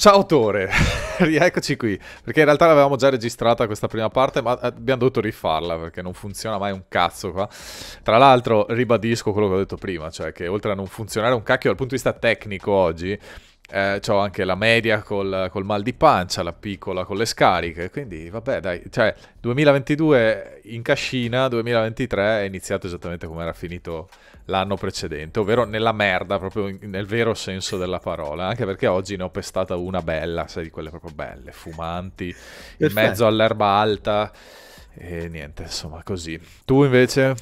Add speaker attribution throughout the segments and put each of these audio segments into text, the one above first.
Speaker 1: Ciao Tore, rieccoci qui, perché in realtà l'avevamo già registrata questa prima parte, ma eh, abbiamo dovuto rifarla perché non funziona mai un cazzo qua. Tra l'altro ribadisco quello che ho detto prima, cioè che oltre a non funzionare un cacchio dal punto di vista tecnico oggi, eh, ho anche la media col, col, mal di pancia, la piccola con le scariche, quindi vabbè dai, cioè 2022 in cascina, 2023 è iniziato esattamente come era finito l'anno precedente, ovvero nella merda, proprio nel vero senso della parola, anche perché oggi ne ho pestata una bella, sai, di quelle proprio belle, fumanti, Perfetto. in mezzo all'erba alta e niente, insomma, così.
Speaker 2: Tu invece?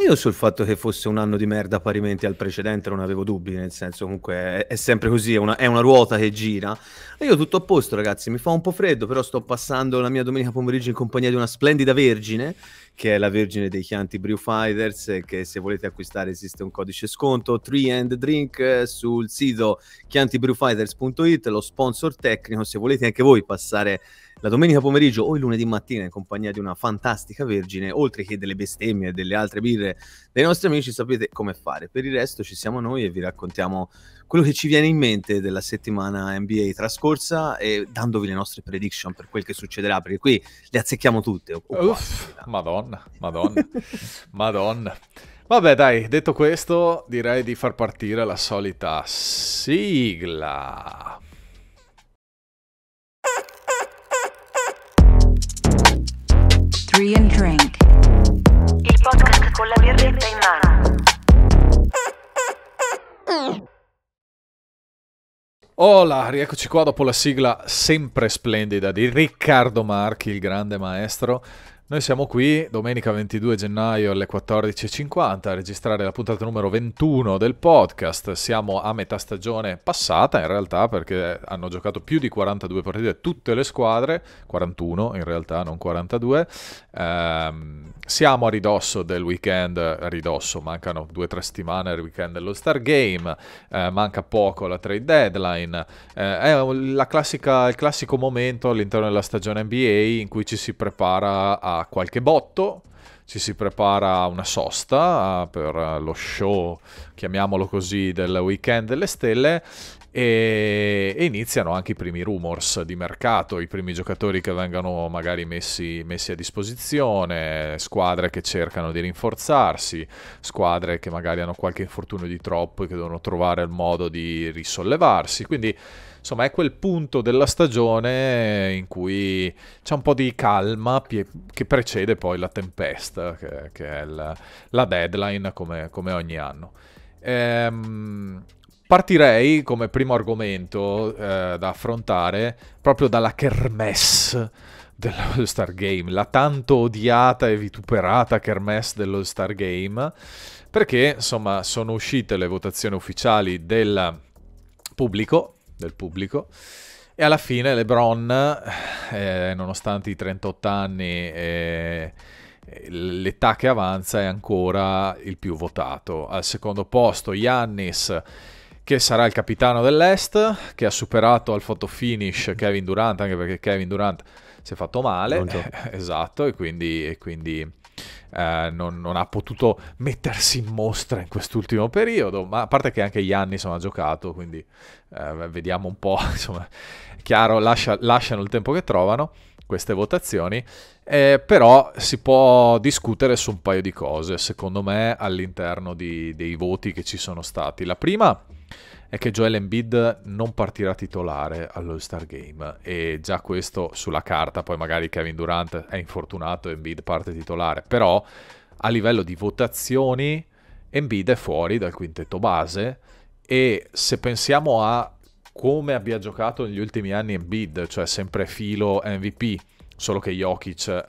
Speaker 2: Io sul fatto che fosse un anno di merda parimenti al precedente non avevo dubbi, nel senso comunque è, è sempre così, è una, è una, ruota che gira. io tutto a posto ragazzi, mi fa un po' freddo, però sto passando la mia domenica pomeriggio in compagnia di una splendida vergine, che è la vergine dei Chianti Brew Fighters, che se volete acquistare esiste un codice sconto, Tree and Drink, eh, sul sito chiantibrewfighters.it, lo sponsor tecnico, se volete anche voi passare la domenica pomeriggio o il lunedì mattina in compagnia di una fantastica vergine, oltre che delle bestemmie e delle altre birre dei nostri amici, sapete come fare. Per il resto ci siamo noi e vi raccontiamo quello che ci viene in mente della settimana NBA trascorsa e dandovi le nostre prediction per quel che succederà, perché qui le azzecchiamo tutte.
Speaker 1: Uff, madonna, madonna, madonna. Vabbè dai, detto questo direi di far partire la solita sigla. Free and Drink. Il podcast con la birretta in mano. Hola, rieccoci qua dopo la sigla sempre splendida di Riccardo Marchi, il grande maestro. Noi siamo qui domenica 22 gennaio alle 14.50 a registrare la puntata numero 21 del podcast. Siamo a metà stagione passata in realtà perché hanno giocato più di 42 partite tutte le squadre, 41 in realtà, non 42. Ehm, siamo a ridosso del weekend, a ridosso, mancano 2-3 settimane al weekend dello Star Game, eh, manca poco la trade deadline. Eh, è classica, il classico momento all'interno della stagione NBA in cui ci si prepara a fa qualche botto, ci si prepara una sosta eh, per lo show, chiamiamolo così, del weekend delle stelle e, e iniziano anche i primi rumors di mercato, i primi giocatori che vengono magari messi, messi, a disposizione, squadre che cercano di rinforzarsi, squadre che magari hanno qualche infortunio di troppo e che devono trovare il modo di risollevarsi. Quindi Insomma, è quel punto della stagione in cui c'è un po' di calma che precede poi la tempesta, che, che è la, la deadline come, come, ogni anno. Ehm, partirei come primo argomento eh, da affrontare proprio dalla kermesse dell'All Star Game, la tanto odiata e vituperata kermesse dell'All Star Game, perché insomma sono uscite le votazioni ufficiali del pubblico del pubblico. E alla fine LeBron, eh, nonostante i 38 anni e eh, l'età che avanza, è ancora il più votato. Al secondo posto Yannis, che sarà il capitano dell'Est, che ha superato al fotofinish Kevin Durant, anche perché Kevin Durant si è fatto male. Esatto, e quindi, e quindi eh, non, non, ha potuto mettersi in mostra in quest'ultimo periodo, ma a parte che anche Gianni ha giocato, quindi eh, vediamo un po', insomma, chiaro, lascia, lasciano il tempo che trovano queste votazioni, eh, però si può discutere su un paio di cose, secondo me, all'interno di, dei voti che ci sono stati. La prima è che Joel Embiid non partirà titolare all'All-Star Game e già questo sulla carta, poi magari Kevin Durant è infortunato e Embiid parte titolare, però a livello di votazioni Embiid è fuori dal quintetto base e se pensiamo a come abbia giocato negli ultimi anni Embiid, cioè sempre filo MVP, solo che Jokic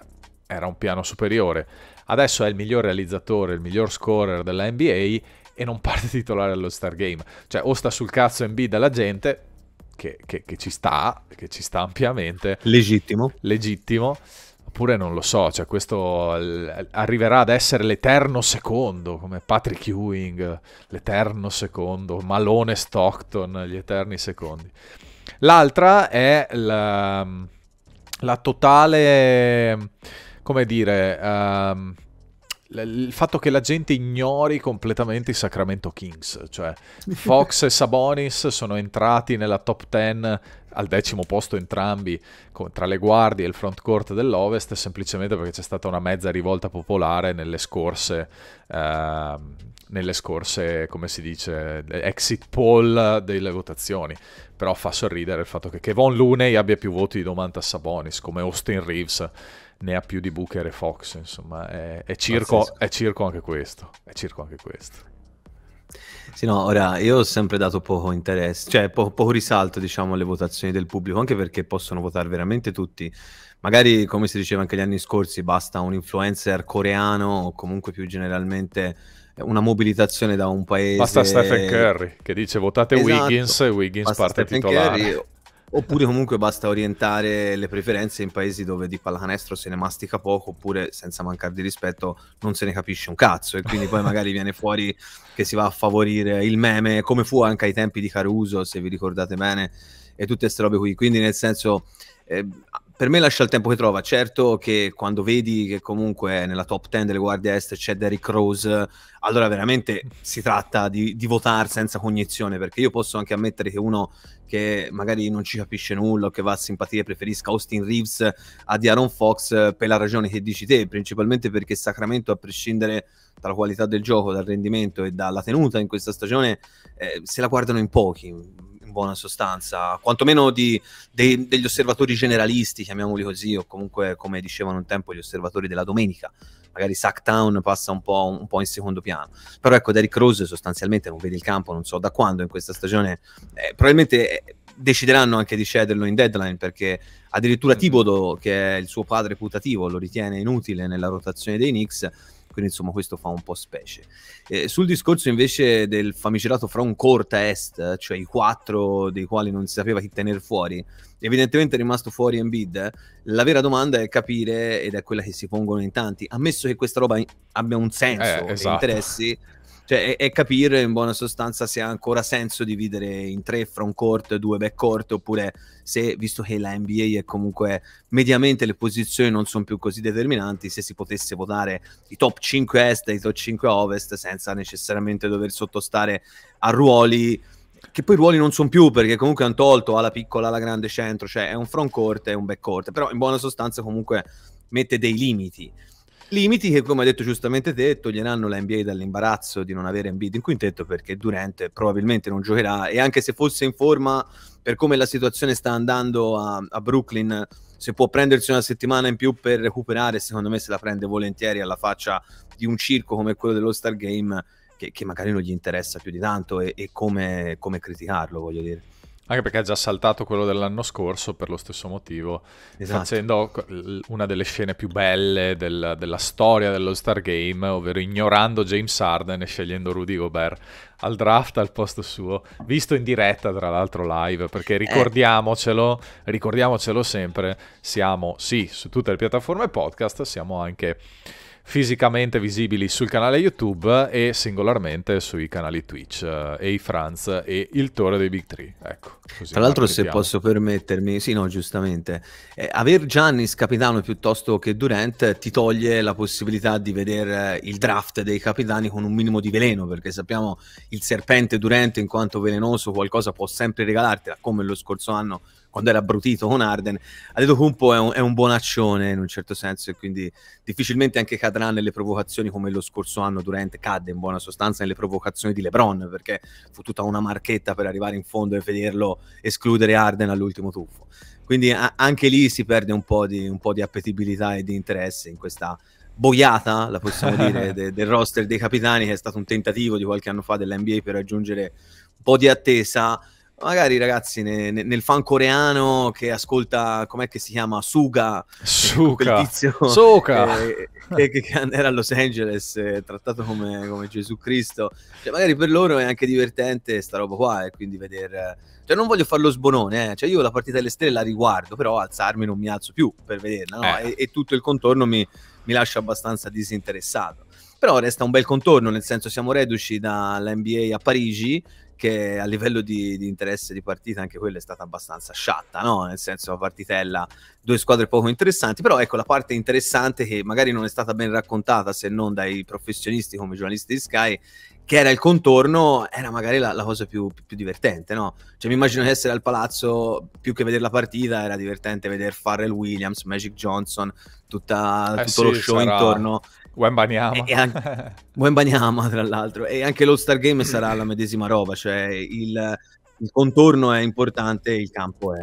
Speaker 1: era un piano superiore. Adesso è il miglior realizzatore, il miglior scorer della NBA e non parte titolare allo Game. Cioè, o sta sul cazzo NB della gente, che, che, che, ci sta, che ci sta ampiamente. Legittimo. Legittimo. Oppure non lo so, cioè questo arriverà ad essere l'eterno secondo, come Patrick Ewing, l'eterno secondo, Malone Stockton, gli eterni secondi. L'altra è la, la totale, come dire, um, il fatto che la gente ignori completamente i Sacramento Kings, cioè Fox e Sabonis sono entrati nella top 10 al decimo posto entrambi tra le guardie e il front court dell'Ovest semplicemente perché c'è stata una mezza rivolta popolare nelle scorse, eh, nelle scorse come si dice, exit poll delle votazioni. Però fa sorridere il fatto che Kevon Looney abbia più voti di domanda a Sabonis come Austin Reeves ne ha più di Booker e Fox, insomma, è, è, circo, è circo, anche questo, è circo anche questo.
Speaker 2: Sì, no, ora io ho sempre dato poco interesse, cioè po- poco risalto, diciamo, alle votazioni del pubblico, anche perché possono votare veramente tutti. Magari, come si diceva anche gli anni scorsi, basta un influencer coreano o comunque più generalmente una mobilitazione da un
Speaker 1: paese. Basta Stephen Curry che dice votate esatto. Wiggins e Wiggins basta parte Stephen titolare. Curry
Speaker 2: Oppure comunque basta orientare le preferenze in paesi dove di pallacanestro se ne mastica poco, oppure senza mancare di rispetto non se ne capisce un cazzo e quindi poi magari viene fuori che si va a favorire il meme, come fu anche ai tempi di Caruso, se vi ricordate bene, e tutte queste robe qui. Quindi nel senso... Eh, per me lascia il tempo che trova. Certo che quando vedi che comunque nella top 10 delle guardie est c'è Derrick Rose, allora veramente si tratta di, di votare senza cognizione, perché io posso anche ammettere che uno che magari non ci capisce nulla o che va a simpatie preferisca Austin Reeves a di Aaron Fox per la ragione che dici te, principalmente perché Sacramento, a prescindere dalla qualità del gioco, dal rendimento e dalla tenuta in questa stagione, eh, se la guardano in pochi buona sostanza, quantomeno di, de, degli osservatori generalisti, chiamiamoli così, o comunque come dicevano un tempo gli osservatori della domenica. Magari Sacktown passa un po', un po', in secondo piano. Però ecco, Derrick Rose sostanzialmente non vede il campo, non so da quando in questa stagione. Eh, probabilmente eh, decideranno anche di cederlo in deadline perché addirittura mm. Tibodo, che è il suo padre putativo, lo ritiene inutile nella rotazione dei Knicks quindi insomma questo fa un po' specie. Eh, sul discorso invece del famigerato front corta est, cioè i quattro dei quali non si sapeva chi tenere fuori, evidentemente è rimasto fuori Embiid, la vera domanda è capire, ed è quella che si pongono in tanti, ammesso che questa roba abbia un senso, eh, esatto. interessi, cioè, e, capire in buona sostanza se ha ancora senso dividere in tre front court e due court oppure se, visto che la NBA è comunque mediamente le posizioni non sono più così determinanti, se si potesse votare i top 5 est e i top 5 ovest senza necessariamente dover sottostare a ruoli che poi ruoli non sono più perché comunque hanno tolto alla piccola, alla grande centro, cioè è un front court e un back court, però in buona sostanza comunque mette dei limiti. Limiti che, come ha detto giustamente te, toglieranno la NBA dall'imbarazzo di non avere Embiid in quintetto perché Durant probabilmente non giocherà e anche se fosse in forma, per come la situazione sta andando a, a Brooklyn, se può prendersi una settimana in più per recuperare, secondo me se la prende volentieri alla faccia di un circo come quello dello Star Game che, che magari non gli
Speaker 1: interessa più di tanto e, e come, come criticarlo, voglio dire. Anche perché ha già saltato quello dell'anno scorso per lo stesso motivo, esatto. facendo una delle scene più belle del, della storia dello Star Game, ovvero ignorando James Harden e scegliendo Rudy Gobert al draft al posto suo, visto in diretta tra l'altro live, perché eh. ricordiamocelo, ricordiamocelo sempre, siamo sì su tutte le piattaforme podcast, siamo anche fisicamente visibili sul canale YouTube e singolarmente sui canali Twitch, eh, e i Franz e il Tore dei Big Three. Ecco, Tra l'altro se posso
Speaker 2: permettermi, sì no giustamente, eh, aver Giannis capitano piuttosto che Durant ti toglie la possibilità di vedere eh, il draft dei capitani con un minimo di veleno, perché sappiamo il serpente Durant in quanto velenoso qualcosa può sempre regalartela, come lo scorso anno quando era abbrutito con Arden, Adetokounmpo è un, è un buonaccione in un certo senso e quindi difficilmente anche cadrà nelle provocazioni come lo scorso anno Durant cadde in buona sostanza nelle provocazioni di LeBron perché fu tutta una marchetta per arrivare in fondo e vederlo escludere Arden all'ultimo tuffo. Quindi a- anche lì si perde un po, di, un po' di appetibilità e di interesse in questa boiata, la possiamo dire, de- del roster dei capitani, che è stato un tentativo di qualche anno fa dell'NBA per raggiungere un po' di attesa, magari ragazzi ne, ne, nel fan coreano che ascolta com'è che si chiama Suga Suga Suga che, che, che, era a Los Angeles eh, trattato come, come, Gesù Cristo cioè, magari per loro è anche divertente sta roba qua e eh, quindi vedere cioè non voglio farlo sbonone eh, cioè io la partita delle stelle la riguardo però alzarmi non mi alzo più per vederla no? Eh. e, e, tutto il contorno mi, mi lascia abbastanza disinteressato però resta un bel contorno, nel senso siamo reduci dall'NBA a Parigi, che a livello di, di, interesse di partita anche quella è stata abbastanza sciatta, no? nel senso una partitella, due squadre poco interessanti, però ecco la parte interessante che magari non è stata ben raccontata se non dai professionisti come i giornalisti di Sky, che era il contorno, era magari la, la cosa più, più, divertente, no? Cioè mi immagino che essere al palazzo, più che vedere la partita, era divertente vedere Farrell Williams, Magic Johnson, tutta, eh tutto sì, lo show sarà... intorno Wembanyama. Anche... Wembanyama, tra l'altro. E anche lo Star Game sarà la medesima roba, cioè il, il contorno è importante, il campo è,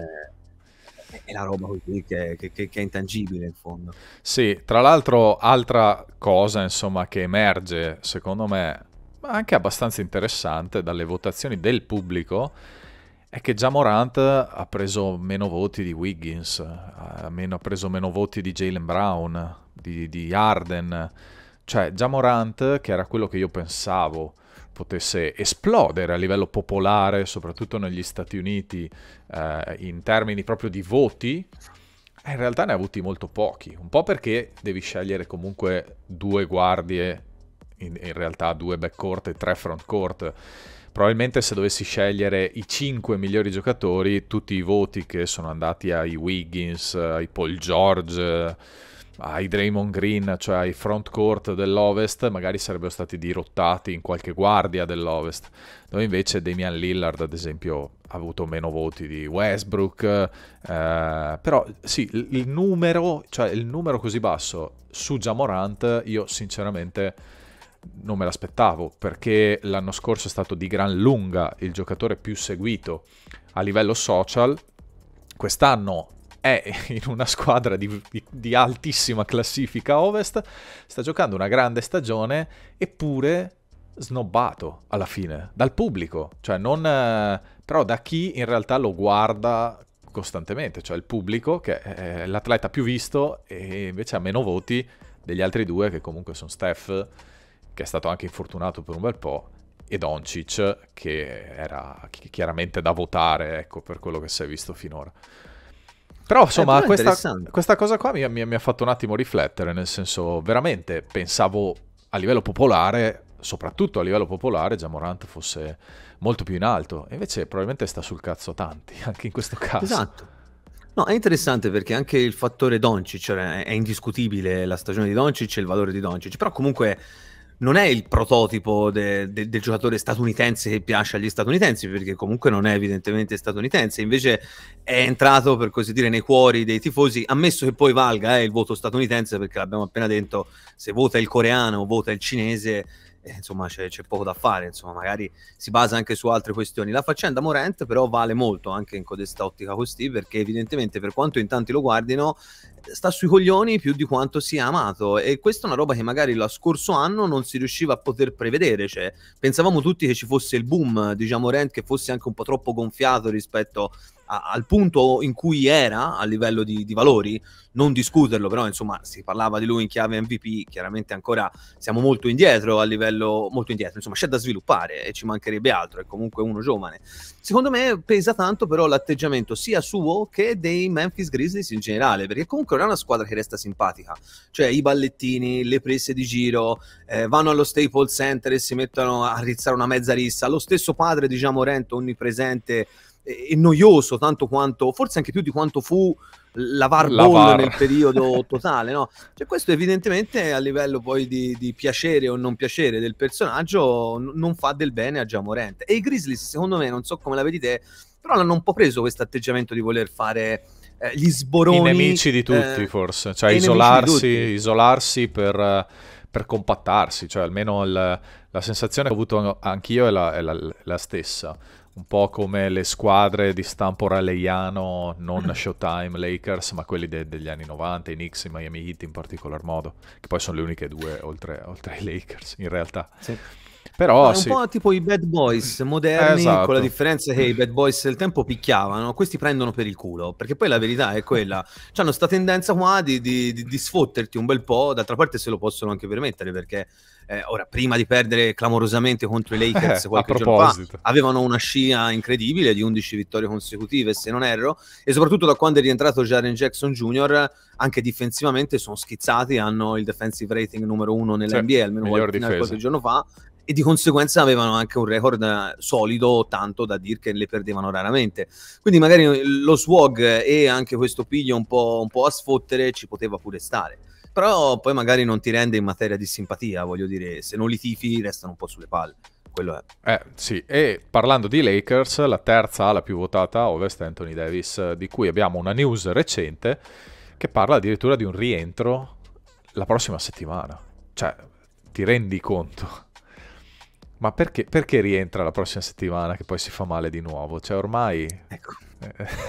Speaker 1: è la roba così che, che, che, è intangibile in fondo. Sì, tra l'altro altra cosa insomma che emerge secondo me ma anche abbastanza interessante dalle votazioni del pubblico è che già Morant ha preso meno voti di Wiggins, ha preso meno voti di Jalen Brown, di, di Arden. Cioè, già Morant, che era quello che io pensavo potesse esplodere a livello popolare, soprattutto negli Stati Uniti, eh, in termini proprio di voti, in realtà ne ha avuti molto pochi. Un po' perché devi scegliere comunque due guardie, in, in realtà due backcourt e tre frontcourt. Probabilmente se dovessi scegliere i cinque migliori giocatori, tutti i voti che sono andati ai Wiggins, ai Paul George ai Draymond Green, cioè ai front court dell'Ovest, magari sarebbero stati dirottati in qualche guardia dell'Ovest, dove invece Damian Lillard, ad esempio, ha avuto meno voti di Westbrook, eh, però sì, il numero, cioè il numero così basso su Jamorant, io sinceramente non me l'aspettavo, perché l'anno scorso è stato di gran lunga il giocatore più seguito a livello social, quest'anno è in una squadra di, di, di, altissima classifica ovest, sta giocando una grande stagione, eppure snobbato alla fine dal pubblico, cioè non, eh, però da chi in realtà lo guarda costantemente, cioè il pubblico che è l'atleta più visto e invece ha meno voti degli altri due che comunque sono Steph, che è stato anche infortunato per un bel po', e Doncic, che era chiaramente da votare ecco, per quello che si è visto finora. Però eh, insomma però questa, questa, cosa qua mi, mi, mi ha fatto un attimo riflettere, nel senso veramente pensavo a livello popolare soprattutto a livello popolare, Jamorant fosse molto più in alto. Invece probabilmente sta sul cazzo tanti, anche in questo caso. Esatto.
Speaker 2: No, è interessante perché anche il fattore Doncic, cioè è indiscutibile la stagione di Doncic e il valore di Doncic, però comunque non è il prototipo de, de, del giocatore statunitense che piace agli statunitensi, perché comunque non è evidentemente statunitense, invece è entrato, per così dire, nei cuori dei tifosi, ammesso che poi valga eh, il voto statunitense, perché l'abbiamo appena detto, se vota il coreano o vota il cinese, eh, insomma c'è, c'è, poco da fare, insomma magari si basa anche su altre questioni. La faccenda Morent però vale molto anche in codesta ottica così perché evidentemente per quanto in tanti lo guardino sta sui coglioni più di quanto sia amato e questa è una roba che magari lo scorso anno non si riusciva a poter prevedere, cioè pensavamo tutti che ci fosse il boom di Jamorant che fosse anche un po' troppo gonfiato rispetto a, al punto in cui era a livello di, di, valori, non discuterlo però insomma si parlava di lui in chiave MVP, chiaramente ancora siamo molto indietro a livello, molto indietro, insomma c'è da sviluppare e ci mancherebbe altro, è comunque uno giovane. Secondo me pesa tanto però l'atteggiamento sia suo che dei Memphis Grizzlies in generale, perché comunque Luca è una squadra che resta simpatica, cioè i ballettini, le prese di giro, eh, vanno allo Staples Center e si mettono a rizzare una mezza rissa. Lo stesso padre di Giamorento, onnipresente e, e noioso, tanto quanto, forse anche più di quanto fu la VAR, nel periodo totale, no? Cioè, questo evidentemente a livello poi di, di piacere o non piacere del personaggio n- non fa del bene a Giamorente. E i Grizzlies, secondo me, non so come la vedete, però l'hanno un po' preso questo atteggiamento di voler fare eh, gli sboroni. I nemici di eh, tutti, eh, forse. Cioè, isolarsi,
Speaker 1: isolarsi per, per, compattarsi. Cioè, almeno il, la sensazione che ho avuto anch'io è la, è la, la stessa un po' come le squadre di stampo raleiano, non Showtime, Lakers, ma quelli de- degli anni 90, i Knicks, i Miami Heat in particolar modo, che poi sono le uniche due oltre, oltre ai Lakers in realtà. Sì. Però, è un sì. po'
Speaker 2: tipo i bad boys moderni, esatto. con la esatto. differenza che i
Speaker 1: bad boys del tempo picchiavano, questi prendono per il
Speaker 2: culo, perché poi la verità è quella, hanno questa tendenza qua di, di, di, di, sfotterti un bel po', d'altra parte se lo possono anche permettere, perché eh, ora, prima di perdere clamorosamente contro i Lakers eh, qualche giorno fa, avevano una scia incredibile di 11 vittorie consecutive, se non erro, e soprattutto da quando è rientrato Jaren Jackson Jr., anche difensivamente sono schizzati, hanno il defensive rating numero uno nell'NBA, sì, almeno qualche, qualche giorno fa, e di conseguenza avevano anche un record eh, solido, tanto da dire che le perdevano raramente. Quindi magari eh, lo swag e anche questo piglio un po', un po a sfottere ci poteva pure stare. Però poi magari non ti rende in materia di simpatia, voglio dire, se non li tifi restano un po' sulle palle
Speaker 1: quello è. Eh, sì, e parlando di Lakers, la terza ala più votata a ovest Anthony Davis, eh, di cui abbiamo una news recente che parla addirittura di un rientro la prossima settimana. Cioè, ti rendi conto? Ma perché, perché, rientra la prossima settimana che poi si fa male di nuovo? Cioè ormai... Ecco.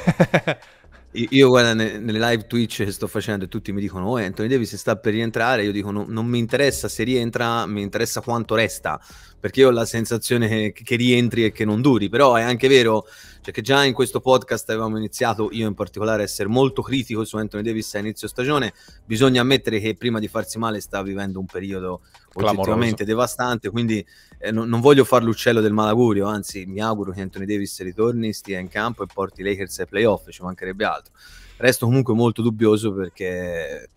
Speaker 2: io guarda, ne, nelle live Twitch che sto facendo e tutti mi dicono, oh Anthony Davis sta per rientrare, io dico no, non mi interessa se rientra, mi interessa quanto resta, perché io ho la sensazione che, che rientri e che non duri, però è anche vero cioè che già in questo podcast avevamo iniziato io in particolare a essere molto critico su Anthony Davis a inizio stagione, bisogna ammettere che prima di farsi male sta vivendo un periodo oggettivamente devastante, quindi eh, no, non voglio far l'uccello del malagurio, anzi mi auguro che Anthony Davis ritorni, stia in campo e porti Lakers ai playoff, ci mancherebbe altro. Resto comunque molto dubbioso perché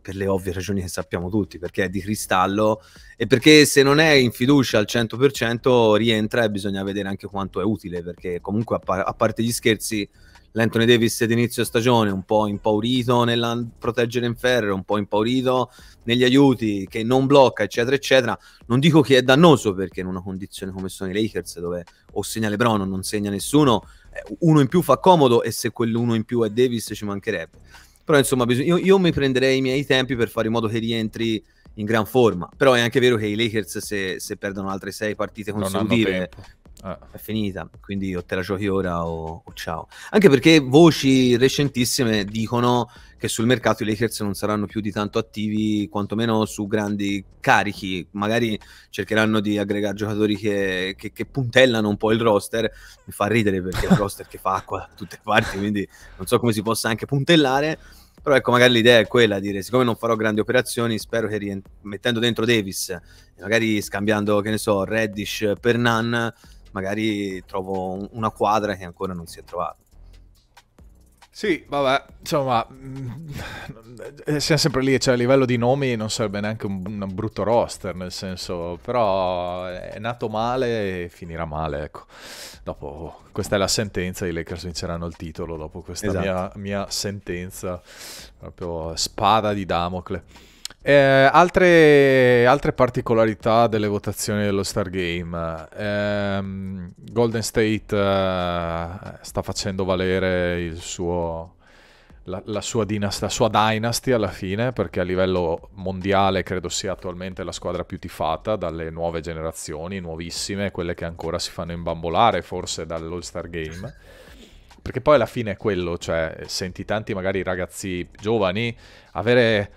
Speaker 2: per le ovvie ragioni che sappiamo tutti, perché è di cristallo e perché se non è in fiducia al 100% rientra e bisogna vedere anche quanto è utile, perché comunque a, par- a parte gli scherzi, l'Anthony Davis di inizio stagione un po' impaurito nel proteggere in ferro, un po' impaurito negli aiuti, che non blocca, eccetera, eccetera. Non dico che è dannoso perché in una condizione come sono i Lakers, dove o segna Lebron o non segna nessuno, eh, uno in più fa comodo e se quell'uno in più è Davis ci mancherebbe però insomma, bisog- io, io, mi prenderei i miei tempi per fare in modo che rientri in gran forma. Però è anche vero che i Lakers, se, se perdono altre sei partite consecutive, eh. è finita. Quindi o te la giochi ora o, o ciao. Anche perché voci recentissime dicono che sul mercato i Lakers non saranno più di tanto attivi, quantomeno su grandi carichi, magari cercheranno di aggregare giocatori che, che, che puntellano un po' il roster, mi fa ridere perché è un roster che fa acqua da tutte le parti, quindi non so come si possa anche puntellare, però ecco magari l'idea è quella di dire siccome non farò grandi operazioni spero che mettendo dentro Davis magari scambiando che ne so Reddish per Nan magari trovo una quadra che ancora non si è trovata
Speaker 1: sì, vabbè, insomma, mm, eh, siamo sempre lì, cioè a livello di nomi non sarebbe neanche un, un, brutto roster, nel senso, però eh, è nato male e finirà male, ecco. Dopo, questa è la sentenza, i Lakers vinceranno il titolo dopo questa esatto. mia, mia sentenza, proprio spada di Damocle. Eh, altre, altre, particolarità delle votazioni dello Stargame. Eh, Golden State eh, sta facendo valere suo, la, la, sua dinast- la sua dynasty alla fine, perché a livello mondiale credo sia attualmente la squadra più tifata dalle nuove generazioni, nuovissime, quelle che ancora si fanno imbambolare forse dall'All-Star Game. Perché poi alla fine è quello, cioè senti tanti magari ragazzi giovani avere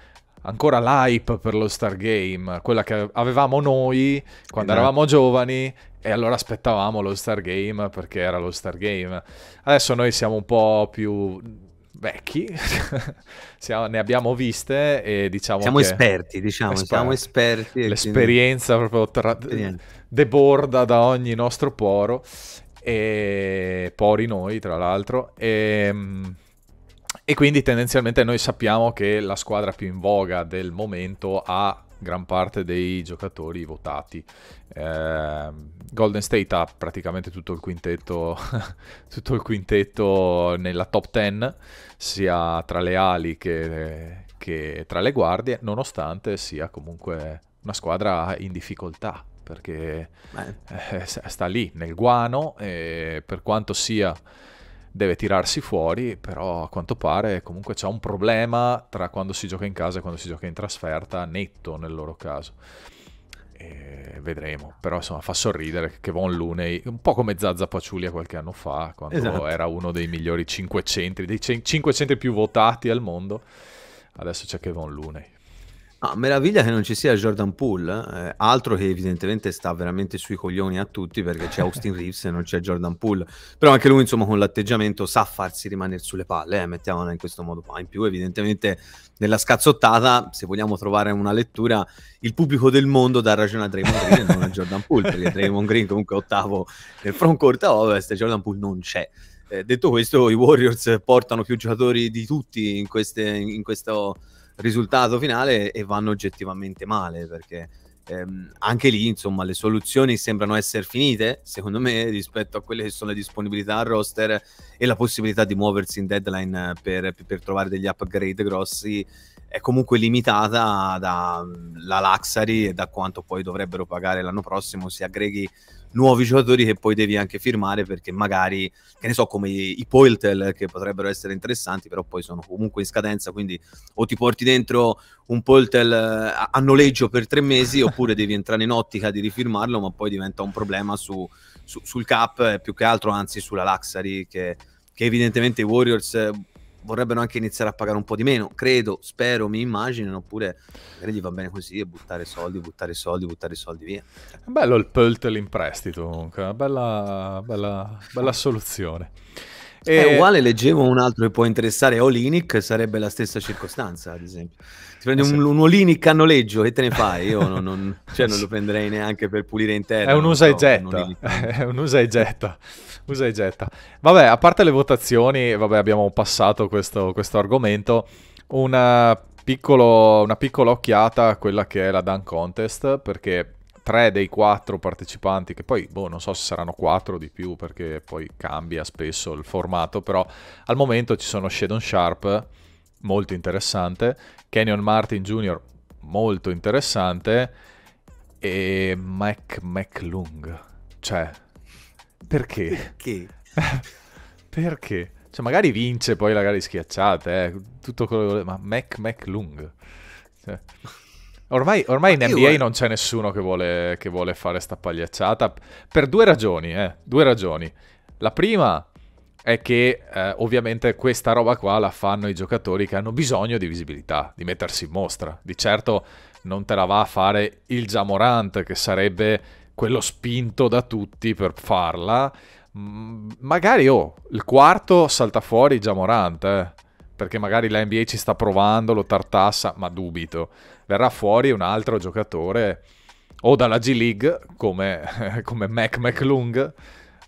Speaker 1: ancora l'hype per lo Stargame, quella che avevamo noi quando esatto. eravamo giovani e allora aspettavamo lo Stargame perché era lo Stargame. Adesso noi siamo un po' più vecchi, siamo, ne abbiamo viste e diciamo siamo esperti, diciamo, esperti. siamo esperti. L'esperienza quindi... proprio tra... deborda da ogni nostro poro e pori noi, tra l'altro. E ehm, e quindi tendenzialmente noi sappiamo che la squadra più in voga del momento ha gran parte dei giocatori votati. Eh, Golden State ha praticamente tutto il quintetto, tutto il quintetto nella top 10, sia tra le ali che, che tra le guardie, nonostante sia comunque una squadra in difficoltà perché eh, sta lì nel guano e per quanto sia deve tirarsi fuori, però a quanto pare comunque c'è un problema tra quando si gioca in casa e quando si gioca in trasferta, netto nel loro caso. E vedremo, però insomma fa sorridere che Von Looney, un po' come Zazza Paciulia qualche anno fa, quando esatto. era uno dei migliori 500, dei 5 centri più votati al mondo, adesso c'è che Von Looney. No, ah, meraviglia
Speaker 2: che non ci sia Jordan Poole, eh, altro che evidentemente sta veramente sui coglioni a tutti perché c'è Austin Reeves e non c'è Jordan Poole, però anche lui insomma con l'atteggiamento sa farsi rimanere sulle palle, eh, mettiamola in questo modo qua. In più evidentemente nella scazzottata, se vogliamo trovare una lettura, il pubblico del mondo dà ragione a Draymond Green e non a Jordan Poole, perché Draymond Green comunque è ottavo nel front court a ovest e Jordan Poole non c'è. Eh, detto questo, i Warriors portano più giocatori di tutti in, queste, in questo risultato finale e vanno oggettivamente male perché ehm, anche lì insomma le soluzioni sembrano essere finite secondo me rispetto a quelle che sono le disponibilità al roster e la possibilità di muoversi in deadline per, per trovare degli upgrade grossi è comunque limitata dalla mm, Luxury e da quanto poi dovrebbero pagare l'anno prossimo se aggreghi nuovi giocatori che poi devi anche firmare perché magari, che ne so, come i, i Poiltel che potrebbero essere interessanti, però poi sono comunque in scadenza, quindi o ti porti dentro un Poiltel eh, a, a noleggio per tre mesi oppure devi entrare in ottica di rifirmarlo, ma poi diventa un problema su, su, sul cap, più che altro anzi sulla Luxury che, che evidentemente i Warriors vorrebbero anche iniziare a pagare un po' di meno, credo, spero, mi immagino, oppure magari gli va bene così e buttare soldi, buttare soldi, buttare soldi via. È bello il Peltel in prestito, comunque, una bella, bella, bella soluzione. E... È uguale, leggevo un altro che può interessare, Olinic, sarebbe la stessa circostanza, ad esempio. Ti prendi eh un, un Olinic a noleggio, e te ne fai? Io non, non, cioè non lo prenderei neanche per pulire in terra. È un usa e
Speaker 1: getta, è un usa e getta usa e getta. Vabbè, a parte le votazioni, vabbè, abbiamo passato questo, questo argomento. Una, piccolo, una, piccola occhiata a quella che è la Dunk Contest, perché tre dei quattro partecipanti, che poi boh, non so se saranno quattro di più, perché poi cambia spesso il formato, però al momento ci sono Shadon Sharp, molto interessante, Kenyon Martin Jr., molto interessante, e Mac McLung. Cioè, perché? Perché? Perché? Cioè, magari vince poi la gara di schiacciate, eh, tutto quello che vuole, ma Mac Mac Lung. Cioè, ormai, ormai in NBA io... non c'è nessuno che vuole, che vuole fare sta pagliacciata per due ragioni, eh, due ragioni. La prima è che eh, ovviamente questa roba qua la fanno i giocatori che hanno bisogno di visibilità, di mettersi in mostra. Di certo non te la va a fare il Jamorant che sarebbe quello spinto da tutti per farla. Magari, oh, il quarto salta fuori già Morante, eh, perché magari la NBA ci sta provando, lo tartassa, ma dubito. Verrà fuori un altro giocatore o dalla G League come, come Mac McLung.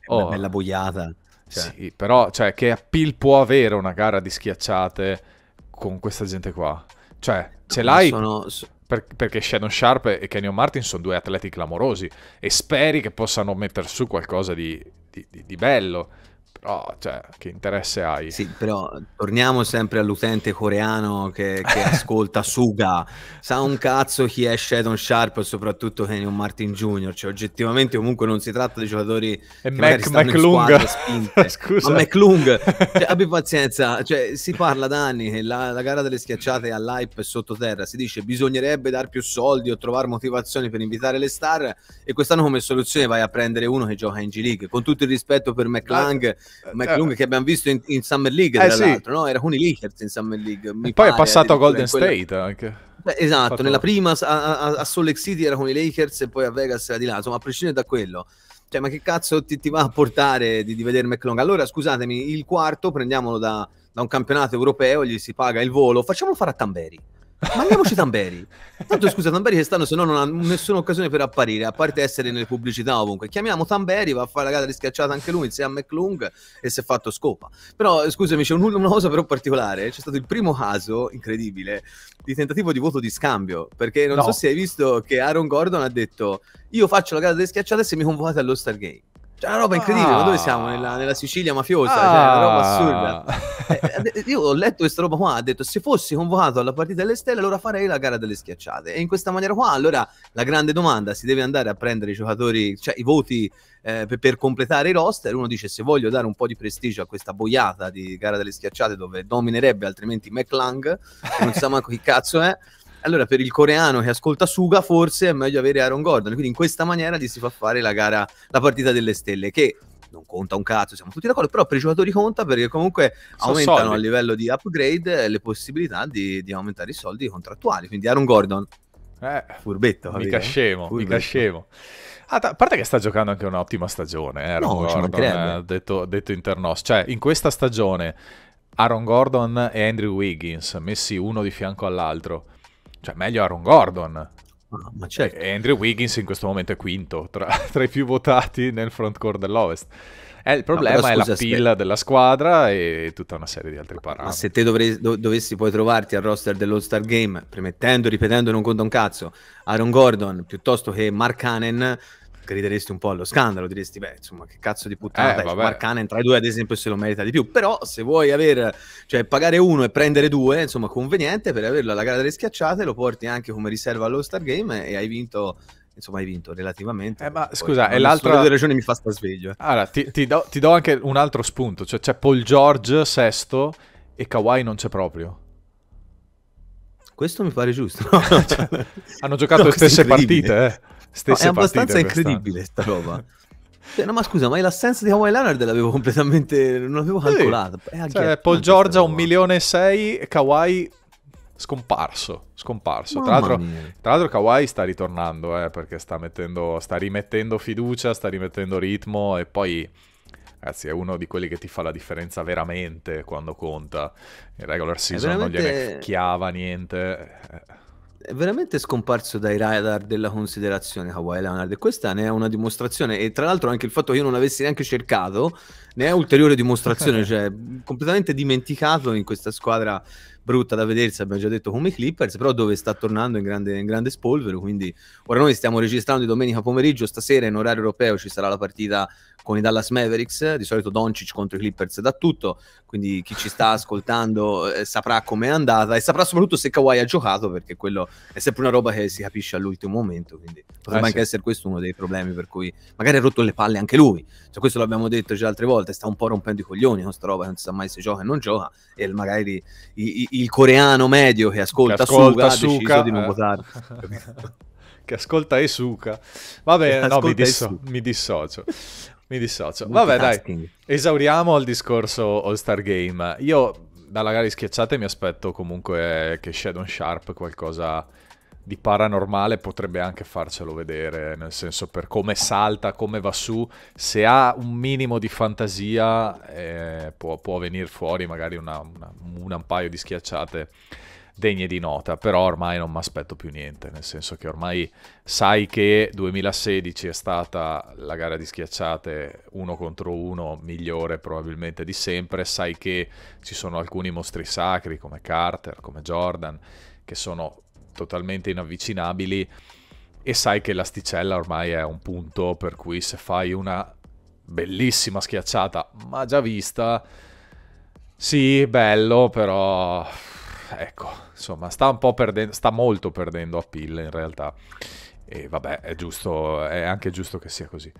Speaker 1: Oh, eh, una bella boiata. Cioè. Sì, però cioè, che appeal può avere una gara di schiacciate con questa gente qua? Cioè, ce l'hai... Sono, per, perché Shannon Sharp e Kenyon Martin sono due atleti clamorosi e speri che possano mettere su qualcosa di, di, di, di bello però cioè, che interesse hai? Sì, però
Speaker 2: torniamo sempre all'utente coreano che, che ascolta Suga, sa un cazzo chi è Shadon Sharp e soprattutto Kenyon Martin Jr., cioè oggettivamente comunque non si tratta di giocatori e Mac, McLung. Scusa. Ma McLung, cioè, abbi pazienza, cioè, si parla da anni che la, la gara delle schiacciate all'hype è sottoterra, si dice bisognerebbe dar più soldi o trovare motivazioni per invitare le star e quest'anno come soluzione vai a prendere uno che gioca in G-League, con tutto il rispetto per McLung esatto. Eh, Mike eh, Lung che abbiamo visto in, in Summer League, eh, tra sì. no? Era con i Lakers in Summer League. poi pare, è passato a Golden quella... State anche. Beh, esatto, Fatto... nella prima a, a, a Salt Lake City era con i Lakers e poi a Vegas era di là, insomma, a prescindere da quello. Cioè, ma che cazzo ti, ti va a portare di, di vedere McLung? Allora, scusatemi, il quarto prendiamolo da, da un campionato europeo, gli si paga il volo, facciamolo fare a Tamberi. Ma andiamoci Tamberi. Tanto scusa, Tamberi quest'anno se no non ha nessuna occasione per apparire, a parte essere nelle pubblicità ovunque. Chiamiamo Tamberi, va a fare la gara rischiacciata anche lui insieme a McClung e si è fatto scopa. Però scusami, c'è una cosa però particolare, c'è stato il primo caso incredibile di tentativo di voto di scambio, perché non no. so se hai visto che Aaron Gordon ha detto "Io faccio la gara rischiacciata e se mi convocate allo Stargate". C'è cioè, una roba incredibile, ah. ma dove siamo? Nella, nella Sicilia mafiosa, ah. cioè, una roba ah. assurda. Eh, io ho letto questa roba qua, ha detto se fossi convocato alla partita delle stelle allora farei la gara delle schiacciate. E in questa maniera qua, allora, la grande domanda, si deve andare a prendere i giocatori, cioè i voti eh, per, per, completare i roster, uno dice se voglio dare un po' di prestigio a questa boiata di gara delle schiacciate dove dominerebbe altrimenti McClung, non sa manco chi cazzo è, allora per il coreano che ascolta Suga forse è meglio avere Aaron Gordon, quindi in questa maniera gli si fa fare la gara, la partita delle stelle, che non conta un cazzo, siamo tutti d'accordo, però per i giocatori conta perché comunque Sono aumentano soldi. a livello di upgrade le possibilità di, di, aumentare i soldi contrattuali, quindi Aaron Gordon,
Speaker 1: eh, furbetto, mica capito? scemo, furbetto. mica scemo. Ah, a parte che sta giocando anche un'ottima stagione, eh, Aaron no, Gordon, eh, detto, detto internos, cioè in questa stagione Aaron Gordon e Andrew Wiggins messi uno di fianco all'altro cioè, meglio Aaron Gordon. Ah, ma certo. E Andrew Wiggins in questo momento è quinto tra, tra i più votati nel frontcourt dell'Ovest. Eh, il problema no, scusa, è la pilla della squadra e tutta una serie di altri parametri.
Speaker 2: Ma se te dovresti, do, dovessi poi trovarti al roster dell'All-Star Game, premettendo, ripetendo, non conta un cazzo, Aaron Gordon piuttosto che Mark Cannon, grideresti un po' allo scandalo, diresti, beh, insomma, che cazzo di puttana, eh, dai, Marcanen tra i due ad esempio se lo merita di più, però se vuoi avere, cioè pagare uno e prendere due, insomma, conveniente per averlo alla gara delle schiacciate, lo porti anche come riserva allo Star Game e hai vinto insomma hai vinto relativamente. Eh, ma scusa, è l'altra delle ragioni
Speaker 1: mi fa star sveglio. Allora, ti, ti, do, ti, do, anche un altro spunto, cioè c'è Paul George sesto e Kawhi non c'è proprio. Questo mi pare giusto. cioè, hanno giocato no, le stesse partite, eh stesse È abbastanza incredibile sta roba. Cioè, no, ma scusa, ma l'assenza di Kawhi Leonard l'avevo completamente. Non l'avevo calcolata. Sì. Cioè, Paul Giorgia 1 milione e 6, Kawhi scomparso. Scomparso. tra l'altro, tra l'altro, Kawhi sta ritornando eh, perché sta, mettendo, sta rimettendo fiducia, sta rimettendo ritmo e poi. Ragazzi, è uno di quelli che ti fa la differenza veramente quando conta. In regular season veramente... non gliene chiava niente. Eh. eh è veramente scomparso
Speaker 2: dai radar della considerazione Kawhi Leonard e questa ne è una dimostrazione e tra l'altro anche il fatto che io non avessi neanche cercato ne è ulteriore dimostrazione cioè completamente dimenticato in questa squadra brutta da vedersi abbiamo già detto come i Clippers però dove sta tornando in grande, in grande spolvero quindi ora noi stiamo registrando di domenica pomeriggio stasera in orario europeo ci sarà la partita con i Dallas Mavericks. Di solito Doncic contro i Clippers da tutto, quindi chi ci sta ascoltando eh, saprà com'è andata e saprà soprattutto se Kawhi ha giocato, perché quello è sempre una roba che si capisce all'ultimo momento, quindi potrebbe ah, anche sì. essere questo uno dei problemi per cui magari ha rotto le palle anche lui. Cioè, questo l'abbiamo detto già altre volte, sta un po' rompendo i coglioni con sta roba, non si sa mai se gioca o non gioca e magari i, i, il coreano medio che ascolta, che ascolta Suga, Suga ha deciso eh. di non votare.
Speaker 1: che ascolta Esuka. Vabbè, no, mi, disso- mi dissocio. Mi dissocio. Vabbè, dai, esauriamo il discorso All-Star Game. Io dalla gara di schiacciate mi aspetto comunque che Shadow Sharp qualcosa di paranormale potrebbe anche farcelo vedere, nel senso per come salta, come va su, se ha un minimo di fantasia eh, può, può venire fuori magari una, una, un paio di schiacciate degne di nota, però ormai non mi aspetto più niente, nel senso che ormai sai che 2016 è stata la gara di schiacciate uno contro uno migliore probabilmente di sempre, sai che ci sono alcuni mostri sacri come Carter, come Jordan, che sono totalmente inavvicinabili e sai che l'asticella ormai è un punto per cui se fai una bellissima schiacciata, ma già vista, sì, bello, però ecco, insomma, sta un po' perdendo, sta molto perdendo a pille in realtà. E vabbè, è giusto, è anche giusto che sia così.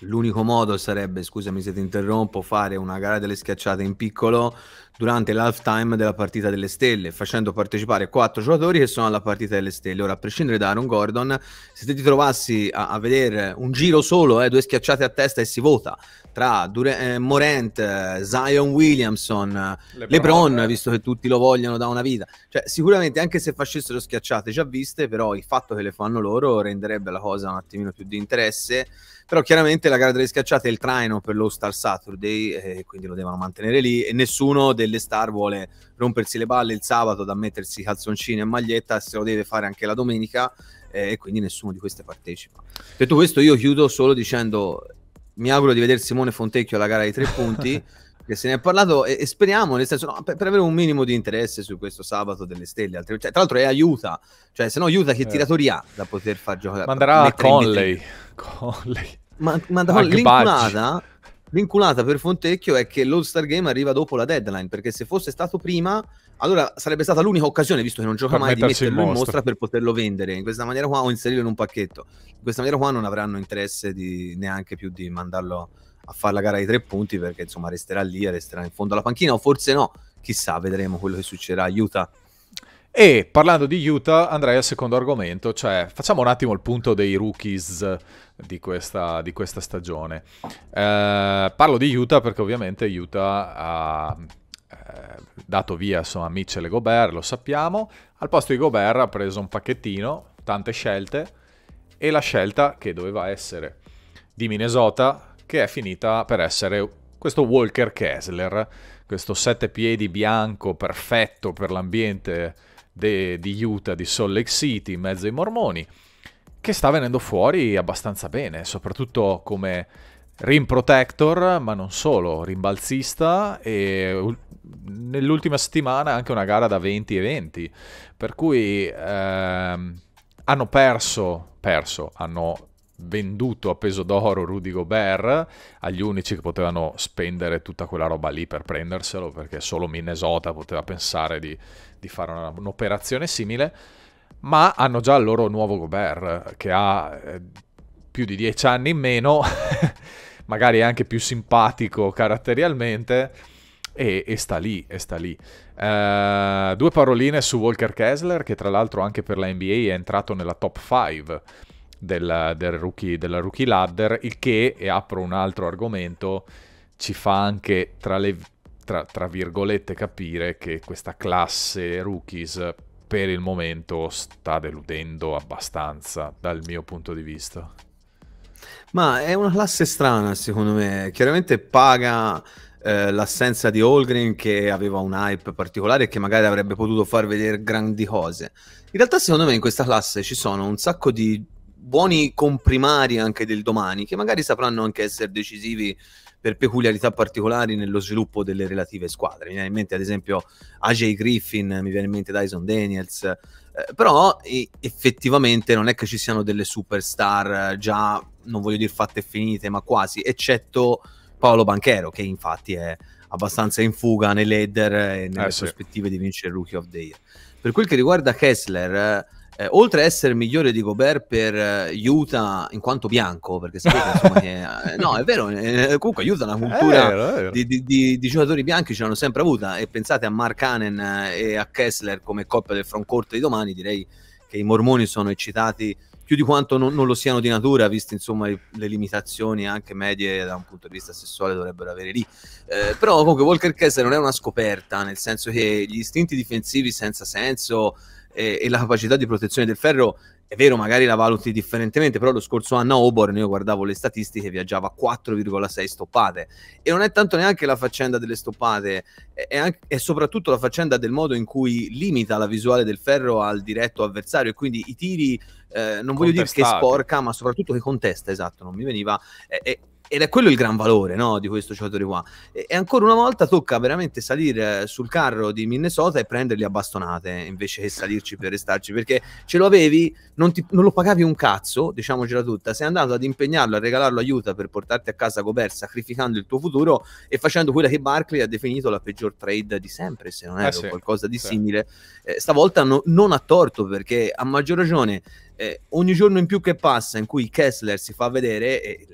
Speaker 1: L'unico modo
Speaker 2: sarebbe, scusami se ti interrompo, fare una gara delle schiacciate in piccolo durante l'halftime della partita delle stelle, facendo partecipare quattro giocatori che sono alla partita delle stelle. Ora, a prescindere da Aaron Gordon, se ti trovassi a, a vedere un giro solo, eh, due schiacciate a testa e si vota tra Dure- eh, Morent, eh, Zion Williamson, eh, Lebron, Lebron eh. visto che tutti lo vogliono da una vita, cioè sicuramente anche se facessero schiacciate già viste, però il fatto che le fanno loro renderebbe la cosa un attimino più di interesse però chiaramente la gara delle schiacciate è il traino per lo Star Saturday, eh, quindi lo devono mantenere lì e nessuno delle star vuole rompersi le balle il sabato da mettersi calzoncini e maglietta, se lo deve fare anche la domenica eh, e quindi nessuno di queste partecipa. Detto questo io chiudo solo dicendo mi auguro di vedere Simone Fontecchio alla gara dei tre punti. che se ne è parlato e, e speriamo nel senso no, per, per, avere un minimo di interesse su questo sabato delle stelle altri, cioè, tra l'altro è aiuta cioè se no aiuta che eh. tiratori ha da poter far giocare manderà a Conley Conley ma, ma ah, da, diciamo, l'inculata, l'inculata per Fontecchio è che l'All-Star Game arriva dopo la deadline, perché se fosse stato prima, allora sarebbe stata l'unica occasione, visto che non gioca per mai, di metterlo in mostra. in mostra per poterlo vendere in questa maniera qua o inserirlo in un pacchetto. In questa maniera qua non avranno interesse di, neanche più di mandarlo a fare la gara di tre punti, perché insomma resterà lì, resterà in fondo alla panchina, o forse no, chissà,
Speaker 1: vedremo quello che succederà. Aiuta e parlando di Utah andrei al secondo argomento, cioè facciamo un attimo il punto dei rookies di questa, di questa stagione. Eh, parlo di Utah perché ovviamente Utah ha eh, dato via insomma, Mitchell e Gobert, lo sappiamo. Al posto di Gobert ha preso un pacchettino, tante scelte, e la scelta che doveva essere di Minnesota, che è finita per essere questo Walker Kessler, questo sette piedi bianco perfetto per l'ambiente de, di Utah, di Salt Lake City, in mezzo ai mormoni, che sta venendo fuori abbastanza bene, soprattutto come rim protector, ma non solo, rimbalzista e nell'ultima settimana anche una gara da 20 e 20, per cui ehm, hanno perso, perso, hanno venduto a peso d'oro Rudy Gobert agli unici che potevano spendere tutta quella roba lì per prenderselo perché solo Minnesota poteva pensare di, di fare una, un'operazione simile, ma hanno già il loro nuovo Gobert che ha eh, più di dieci anni in meno, magari è anche più simpatico caratterialmente. E, e sta lì, e sta lì. Eh, due paroline su Walker Kessler, che tra l'altro anche per la NBA è entrato nella top 5 del, del rookie, della rookie ladder, il che, e apro un altro argomento, ci fa anche tra le tra, tra virgolette capire che questa classe rookies per il momento sta deludendo abbastanza dal mio punto di vista.
Speaker 2: Ma è una classe strana secondo me, chiaramente paga eh, l'assenza di Holgren che aveva un hype particolare e che magari avrebbe potuto far vedere grandi cose. In realtà secondo me in questa classe ci sono un sacco di buoni comprimari anche del domani che magari sapranno anche essere decisivi per peculiarità particolari nello sviluppo delle relative squadre. Mi viene in mente ad esempio AJ Griffin, mi viene in mente Dyson Daniels, eh, però eh, effettivamente non è che ci siano delle superstar già, non voglio dire fatte e finite, ma quasi, eccetto Paolo Banchero, che infatti è abbastanza in fuga nelle header e nelle eh, prospettive sì. di vincere il Rookie of the Year. Per quel che riguarda Kessler eh, oltre a essere migliore di Gobert per eh, Utah in quanto bianco, perché sapete insomma, che, eh, no, è vero, eh, eh comunque Utah una cultura è vero, è vero. Di, di, di, di, giocatori bianchi ce l'hanno sempre avuta e pensate a Mark Hannon eh, e a Kessler come coppia del front court di domani, direi che i mormoni sono eccitati più di quanto non, non lo siano di natura, viste insomma le limitazioni anche medie da un punto di vista sessuale dovrebbero avere lì. Eh, però comunque Walker Kessler non è una scoperta, nel senso che gli istinti difensivi senza senso eh, e la capacità di protezione del ferro è vero, magari la valuti differentemente, però lo scorso anno a Oborn io guardavo le statistiche, viaggiava 4,6 stoppate. E non è tanto neanche la faccenda delle stoppate, è, anche, è, soprattutto la faccenda del modo in cui limita la visuale del ferro al diretto avversario e quindi i tiri, eh, non voglio dire che sporca, ma soprattutto che contesta, esatto, non mi veniva... Eh, ed è quello il gran valore no, di questo giocatore qua. E, e, ancora una volta tocca veramente salire sul carro di Minnesota e prenderli a bastonate invece che salirci per restarci, perché ce lo avevi, non, ti, non lo pagavi un cazzo, diciamocela tutta, sei andato ad impegnarlo, a regalarlo aiuta per portarti a casa Gobert sacrificando il tuo futuro e facendo quella che Barkley ha definito la peggior trade di sempre, se non è eh sì, qualcosa di sì. simile. Eh, stavolta no, non a torto perché a maggior ragione eh, ogni giorno in più che passa in cui Kessler si fa vedere, eh,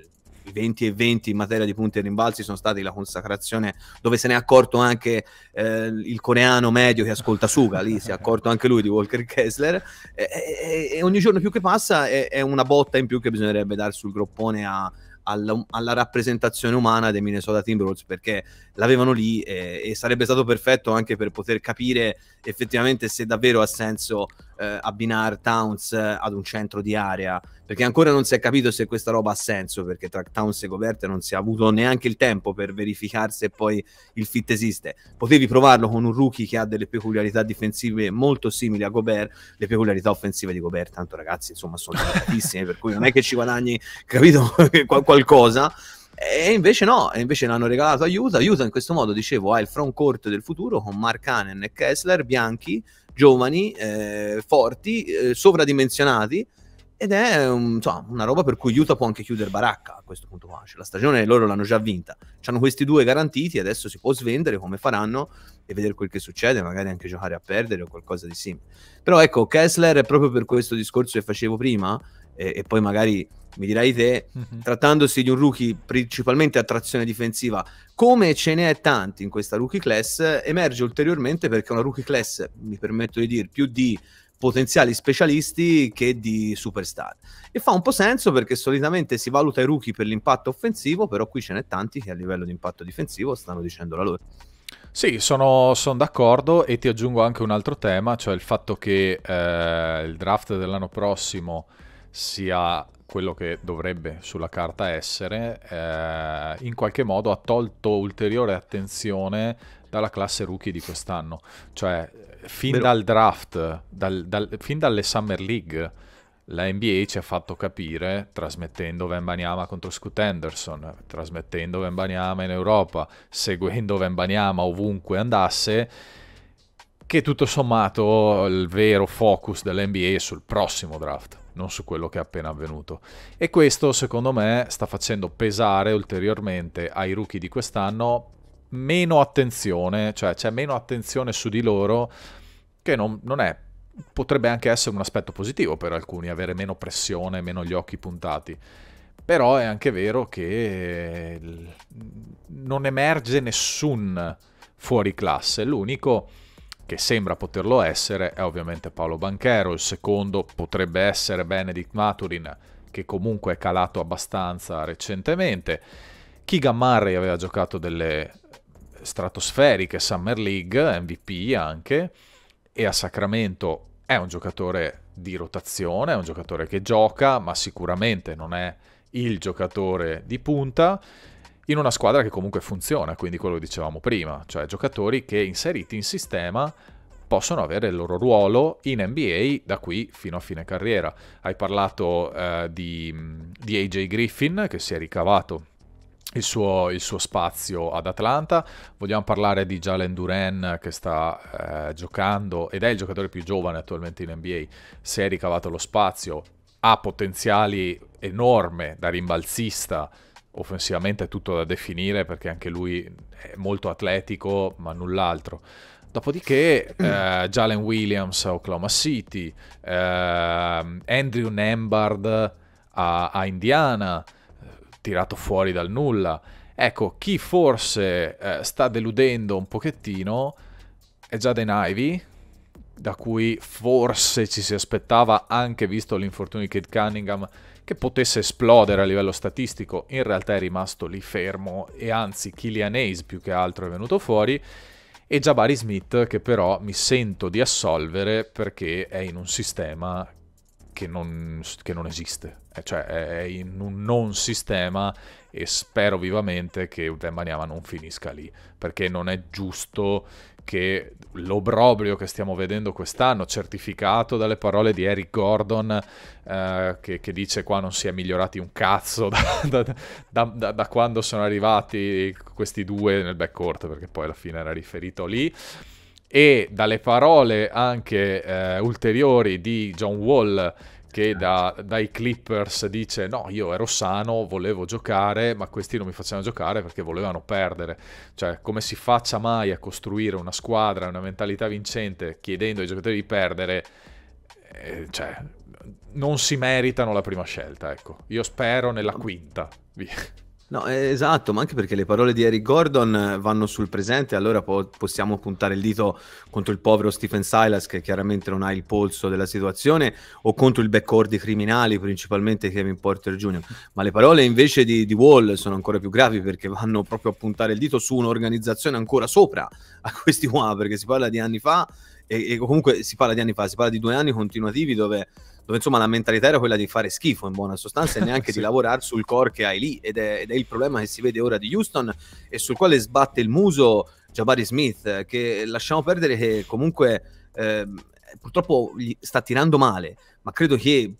Speaker 2: i 20 e 20 in materia di punti e rimbalzi sono stati la consacrazione dove se ne è accorto anche eh, il coreano medio che ascolta Suga, lì si è accorto anche lui di Walker Kessler e, e, e ogni giorno più che passa è, è, una botta in più che bisognerebbe dare sul groppone a, alla, alla, rappresentazione umana dei Minnesota Timberwolves perché l'avevano lì e, e sarebbe stato perfetto anche per poter capire effettivamente se davvero ha senso eh, abbinare Towns eh, ad un centro di area, perché ancora non si è capito se questa roba ha senso, perché tra Towns e Gobert non si è avuto neanche il tempo per verificare se poi il fit esiste. Potevi provarlo con un rookie che ha delle peculiarità difensive molto simili a Gobert, le peculiarità offensive di Gobert, tanto ragazzi, insomma, sono tantissime, per cui non è che ci guadagni, capito, qualcosa. E invece no, e invece l'hanno regalato a Utah. Utah in questo modo, dicevo, ha il front court del futuro con Mark Cannon e Kessler, bianchi, giovani, eh, forti, eh, sovradimensionati. Ed è um, insomma, una roba per cui Utah può anche chiudere baracca a questo punto qua. Cioè, la stagione loro l'hanno già vinta. C'hanno questi due garantiti, adesso si può svendere come faranno e vedere quel che succede, magari anche giocare a perdere o qualcosa di simile. Però ecco, Kessler, proprio per questo discorso che facevo prima, e, e poi magari mi dirai te, mm-hmm. trattandosi di un rookie principalmente a trazione difensiva, come ce ne è tanti in questa rookie class, emerge ulteriormente perché è una rookie class, mi permetto di dire, più di potenziali specialisti che di superstar. E fa un po' senso perché solitamente si valuta i rookie per l'impatto offensivo, però qui ce n'è
Speaker 1: tanti che a livello di impatto difensivo stanno dicendo la loro. Sì, sono, sono, d'accordo e ti aggiungo anche un altro tema, cioè il fatto che eh, il draft dell'anno prossimo sia quello che dovrebbe sulla carta essere, eh, in qualche modo ha tolto ulteriore attenzione dalla classe rookie di quest'anno. Cioè, fin Però... dal draft, dal, dal, fin dalle Summer League, la NBA ci ha fatto capire, trasmettendo Vembaniama contro Scoot Anderson, trasmettendo Vembaniama in Europa, seguendo Vembaniama ovunque andasse, che tutto sommato il vero focus dell'NBA è sul prossimo draft non su quello che è appena avvenuto. E questo, secondo me, sta facendo pesare ulteriormente ai rookie di quest'anno meno attenzione, cioè c'è meno attenzione su di loro, che non, non è potrebbe anche essere un aspetto positivo per alcuni, avere meno pressione, meno gli occhi puntati. Però è anche vero che non emerge nessun fuori classe, l'unico che sembra poterlo essere è ovviamente Paolo Banchero, il secondo potrebbe essere Benedict Maturin che comunque è calato abbastanza recentemente. Keegan Murray aveva giocato delle stratosferiche Summer League, MVP anche, e a Sacramento è un giocatore di rotazione, è un giocatore che gioca, ma sicuramente non è il giocatore di punta in una squadra che comunque funziona, quindi quello che dicevamo prima, cioè giocatori che inseriti in sistema possono avere il loro ruolo in NBA da qui fino a fine carriera. Hai parlato eh, di, di, AJ Griffin che si è ricavato il suo, il suo, spazio ad Atlanta, vogliamo parlare di Jalen Duran che sta eh, giocando ed è il giocatore più giovane attualmente in NBA, si è ricavato lo spazio, ha potenziali enorme da rimbalzista offensivamente è tutto da definire perché anche lui è molto atletico, ma null'altro. Dopodiché eh, Jalen Williams a Oklahoma City, eh, Andrew Nembard a, a Indiana, eh, tirato fuori dal nulla. Ecco, chi forse eh, sta deludendo un pochettino è Jaden Ivy, da cui forse ci si aspettava, anche visto l'infortunio di Kate Cunningham, che potesse esplodere a livello statistico, in realtà è rimasto lì fermo e anzi Killian Hayes più che altro è venuto fuori e Jabari Smith che però mi sento di assolvere perché è in un sistema che non, che non esiste, eh, cioè è in un non sistema e spero vivamente che Utemaniama non finisca lì, perché non è giusto che l'obrobrio che stiamo vedendo quest'anno, certificato dalle parole di Eric Gordon, eh, che, che, dice qua non si è migliorati un cazzo da, da, da, da, quando sono arrivati questi due nel backcourt, perché poi alla fine era riferito lì. E dalle parole anche eh, ulteriori di John Wall che da, dai Clippers dice no, io ero sano, volevo giocare, ma questi non mi facevano giocare perché volevano perdere. Cioè, come si faccia mai a costruire una squadra, una mentalità vincente chiedendo ai giocatori di perdere, eh, cioè, non si meritano la prima scelta, ecco. Io spero nella quinta.
Speaker 2: No, eh, esatto, ma anche perché le parole di Eric Gordon eh, vanno sul presente, allora po- possiamo puntare il dito contro il povero Stephen Silas che chiaramente non ha il polso della situazione o contro il backcourt di criminali, principalmente Kevin Porter Jr. Ma le parole invece di, di Wall sono ancora più gravi perché vanno proprio a puntare il dito su un'organizzazione ancora sopra a questi qua, perché si parla di anni fa e, e, comunque si parla di anni fa, si parla di due anni continuativi dove, dove insomma la mentalità era quella di fare schifo in buona sostanza e neanche sì. di lavorare sul core che hai lì ed è, ed è il problema che si vede ora di Houston e sul quale sbatte il muso Jabari Smith che lasciamo perdere che comunque eh, purtroppo sta tirando male ma credo che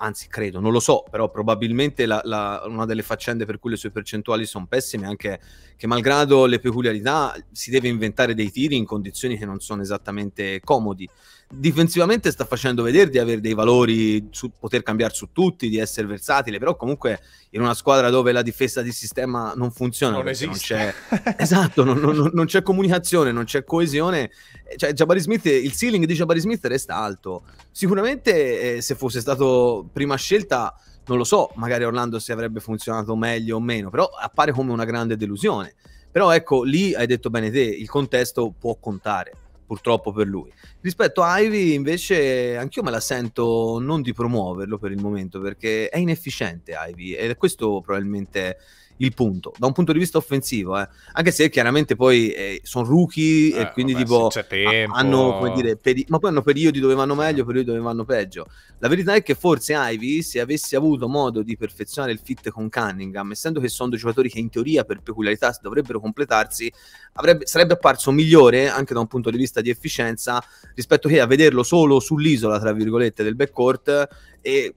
Speaker 2: anzi credo, non lo so, però probabilmente la, la, una delle faccende per cui le sue percentuali sono pessime è anche che malgrado le peculiarità si deve inventare dei tiri in condizioni che non sono esattamente comodi. Difensivamente sta facendo vedere di avere dei valori, su, poter cambiare su tutti, di essere versatile, però comunque in una squadra dove la difesa di sistema non funziona, non, non c'è, esatto, non, non, non, c'è comunicazione, non c'è coesione, eh, cioè, Smith, il ceiling di Jabari Smith resta alto. Sicuramente eh, se fosse stato prima scelta non lo so magari Orlando se avrebbe funzionato meglio o meno, però appare come una grande delusione. Però ecco, lì hai detto bene te, il contesto può contare, purtroppo per lui. Rispetto a Ivy invece anch'io me la sento non di promuoverlo per il momento, perché è inefficiente Ivy e questo probabilmente il punto, da un punto di vista offensivo, eh. anche se chiaramente poi eh, sono rookie eh, e quindi vabbè, tipo tempo... hanno, come dire, peri- ma poi hanno periodi dove vanno meglio, periodi dove vanno peggio. La verità è che forse Ivy, se avesse avuto modo di perfezionare il fit con Cunningham, essendo che sono due giocatori che in teoria per peculiarità dovrebbero completarsi, avrebbe, sarebbe apparso migliore anche da un punto di vista di efficienza rispetto che a vederlo solo sull'isola, tra virgolette, del backcourt e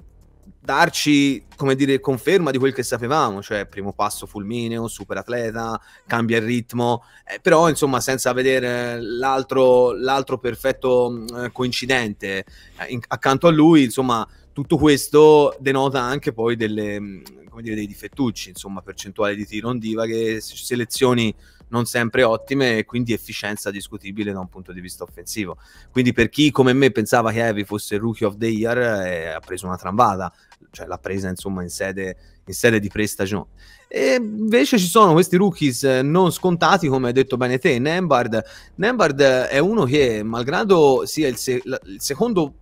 Speaker 2: darci, come dire, conferma di quel che sapevamo, cioè primo passo fulmineo, super atleta, cambia il ritmo, eh, però insomma senza vedere l'altro, l'altro perfetto eh, coincidente eh, in, accanto a lui, insomma tutto questo denota anche poi delle, mm, come dire, dei difettucci, insomma percentuali di tiro non divaghe, selezioni non sempre ottime e quindi efficienza discutibile da un punto di vista offensivo. Quindi per chi come me pensava che Heavy fosse il rookie of the year eh, ha preso una trambata, cioè l'ha presa insomma in sede, in sede di prestagione. E invece ci sono questi rookies eh, non scontati, come hai detto bene te, Nembard. Nembard è uno che, malgrado sia il, se- il secondo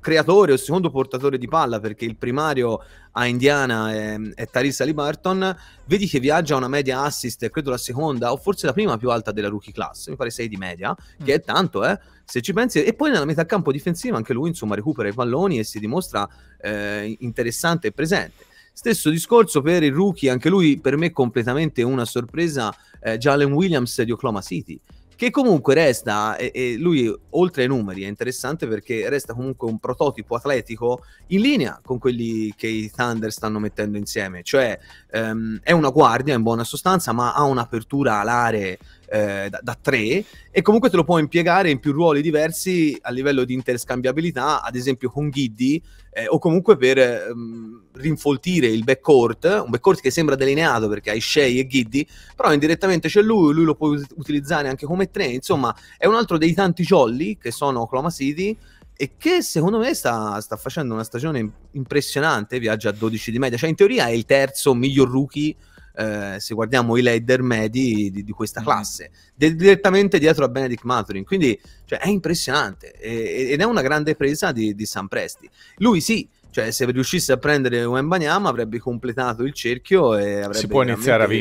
Speaker 2: creatore o secondo portatore di palla, perché il primario a Indiana è, è Tarissa Liberton, vedi che viaggia una media assist, credo la seconda o forse la prima più alta della rookie class, mi pare 6 di media, mm. che è mm. tanto, eh, se ci pensi. E poi nella metà campo difensiva anche lui, insomma, recupera i palloni e si dimostra eh, interessante e presente. Stesso discorso per il rookie, anche lui per me completamente una sorpresa, eh, Jalen Williams di Oklahoma City che comunque resta, e, e lui oltre ai numeri è interessante perché resta comunque un prototipo atletico in linea con quelli che i Thunder stanno mettendo insieme, cioè ehm, è una guardia in buona sostanza ma ha un'apertura alare eh, da, da, tre e comunque te lo puoi impiegare in più ruoli diversi a livello di interscambiabilità, ad esempio con Giddy eh, o comunque per ehm, rinfoltire il backcourt, un backcourt che sembra delineato perché hai Shea e Giddy, però indirettamente c'è lui, lui lo puoi utilizzare anche come tre, insomma è un altro dei tanti jolly che sono Oklahoma City e che secondo me sta, sta, facendo una stagione impressionante, viaggia a 12 di media, cioè in teoria è il terzo miglior rookie eh, se guardiamo i leader medi di, di questa mm. classe, de- direttamente dietro a Benedict Maturin. Quindi cioè, è impressionante e- ed è una grande presa di, di San Presti. Lui sì, cioè se riuscisse a prendere Wembanyama avrebbe completato il cerchio e avrebbe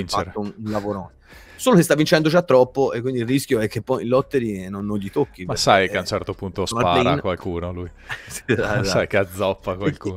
Speaker 2: fatto un, un lavorone solo che sta vincendo già troppo e quindi il rischio è che poi il lottery non, non gli tocchi ma sai
Speaker 1: che a un certo punto spara qualcuno lui esatto. sai che azzoppa qualcuno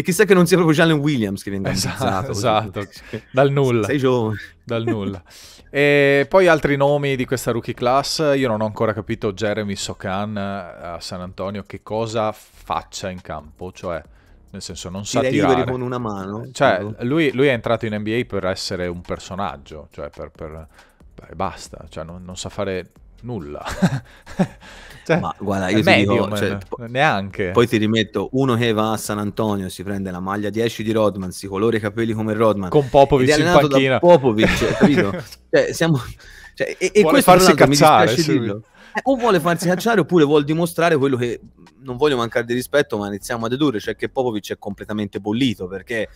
Speaker 2: e chissà che non sia proprio Jalen Williams che viene esatto, esatto. dal nulla. Sei
Speaker 1: giovane. Dal nulla. e poi altri nomi di questa rookie class. Io non ho ancora capito Jeremy Sokan eh, a San Antonio che cosa faccia in campo, cioè nel senso non sa Direi tirare. con una mano. Cioè, lui, lui, è entrato in NBA per essere un personaggio, cioè per... per... Beh, basta, cioè non, non sa fare nulla. cioè, Ma guarda, io medium, dico, cioè, neanche. Poi ti
Speaker 2: rimetto uno che va a San Antonio, si prende la maglia 10 di Rodman, si colora i capelli come Rodman. Con Popovic in panchina. Popovic, capito? cioè, siamo... Cioè, e, e questo farsi cacciare. Eh, o vuole farsi cacciare oppure vuol dimostrare quello che non voglio mancare di rispetto, ma iniziamo a dedurre, cioè che Popovic è completamente bollito, perché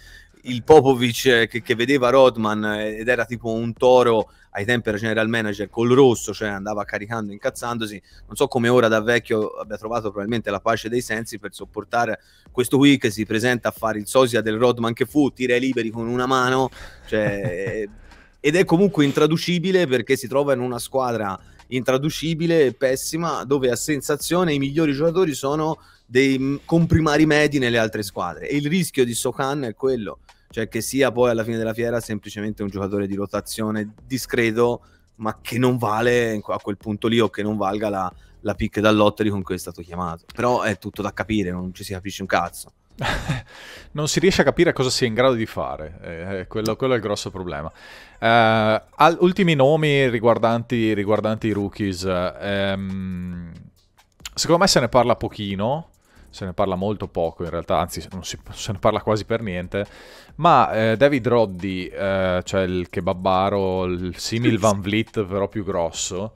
Speaker 2: il Popovic che, che, vedeva Rodman ed era tipo un toro ai tempi era general manager col rosso, cioè andava caricando, incazzandosi, non so come ora da vecchio abbia trovato probabilmente la pace dei sensi per sopportare questo qui che si presenta a fare il sosia del Rodman che fu, tira i liberi con una mano, cioè, ed è comunque intraducibile perché si trova in una squadra intraducibile e pessima, dove a sensazione i migliori giocatori sono dei mm, comprimari medi nelle altre squadre. E il rischio di Sokan è quello, cioè che sia poi alla fine della fiera semplicemente un giocatore di rotazione discreto, ma che non vale a quel punto lì o che non valga la,
Speaker 1: la pick da lottery con cui è stato chiamato. Però è tutto da capire, non ci si capisce un cazzo non si riesce a capire cosa sia in grado di fare, eh, eh, quello, quello, è il grosso problema. Eh, al, ultimi nomi riguardanti, riguardanti i rookies, ehm, secondo me se ne parla pochino, se ne parla molto poco in realtà, anzi non si, se ne parla quasi per niente, ma eh, David Roddy, eh, cioè il kebabaro, il simil Van Vliet però più grosso,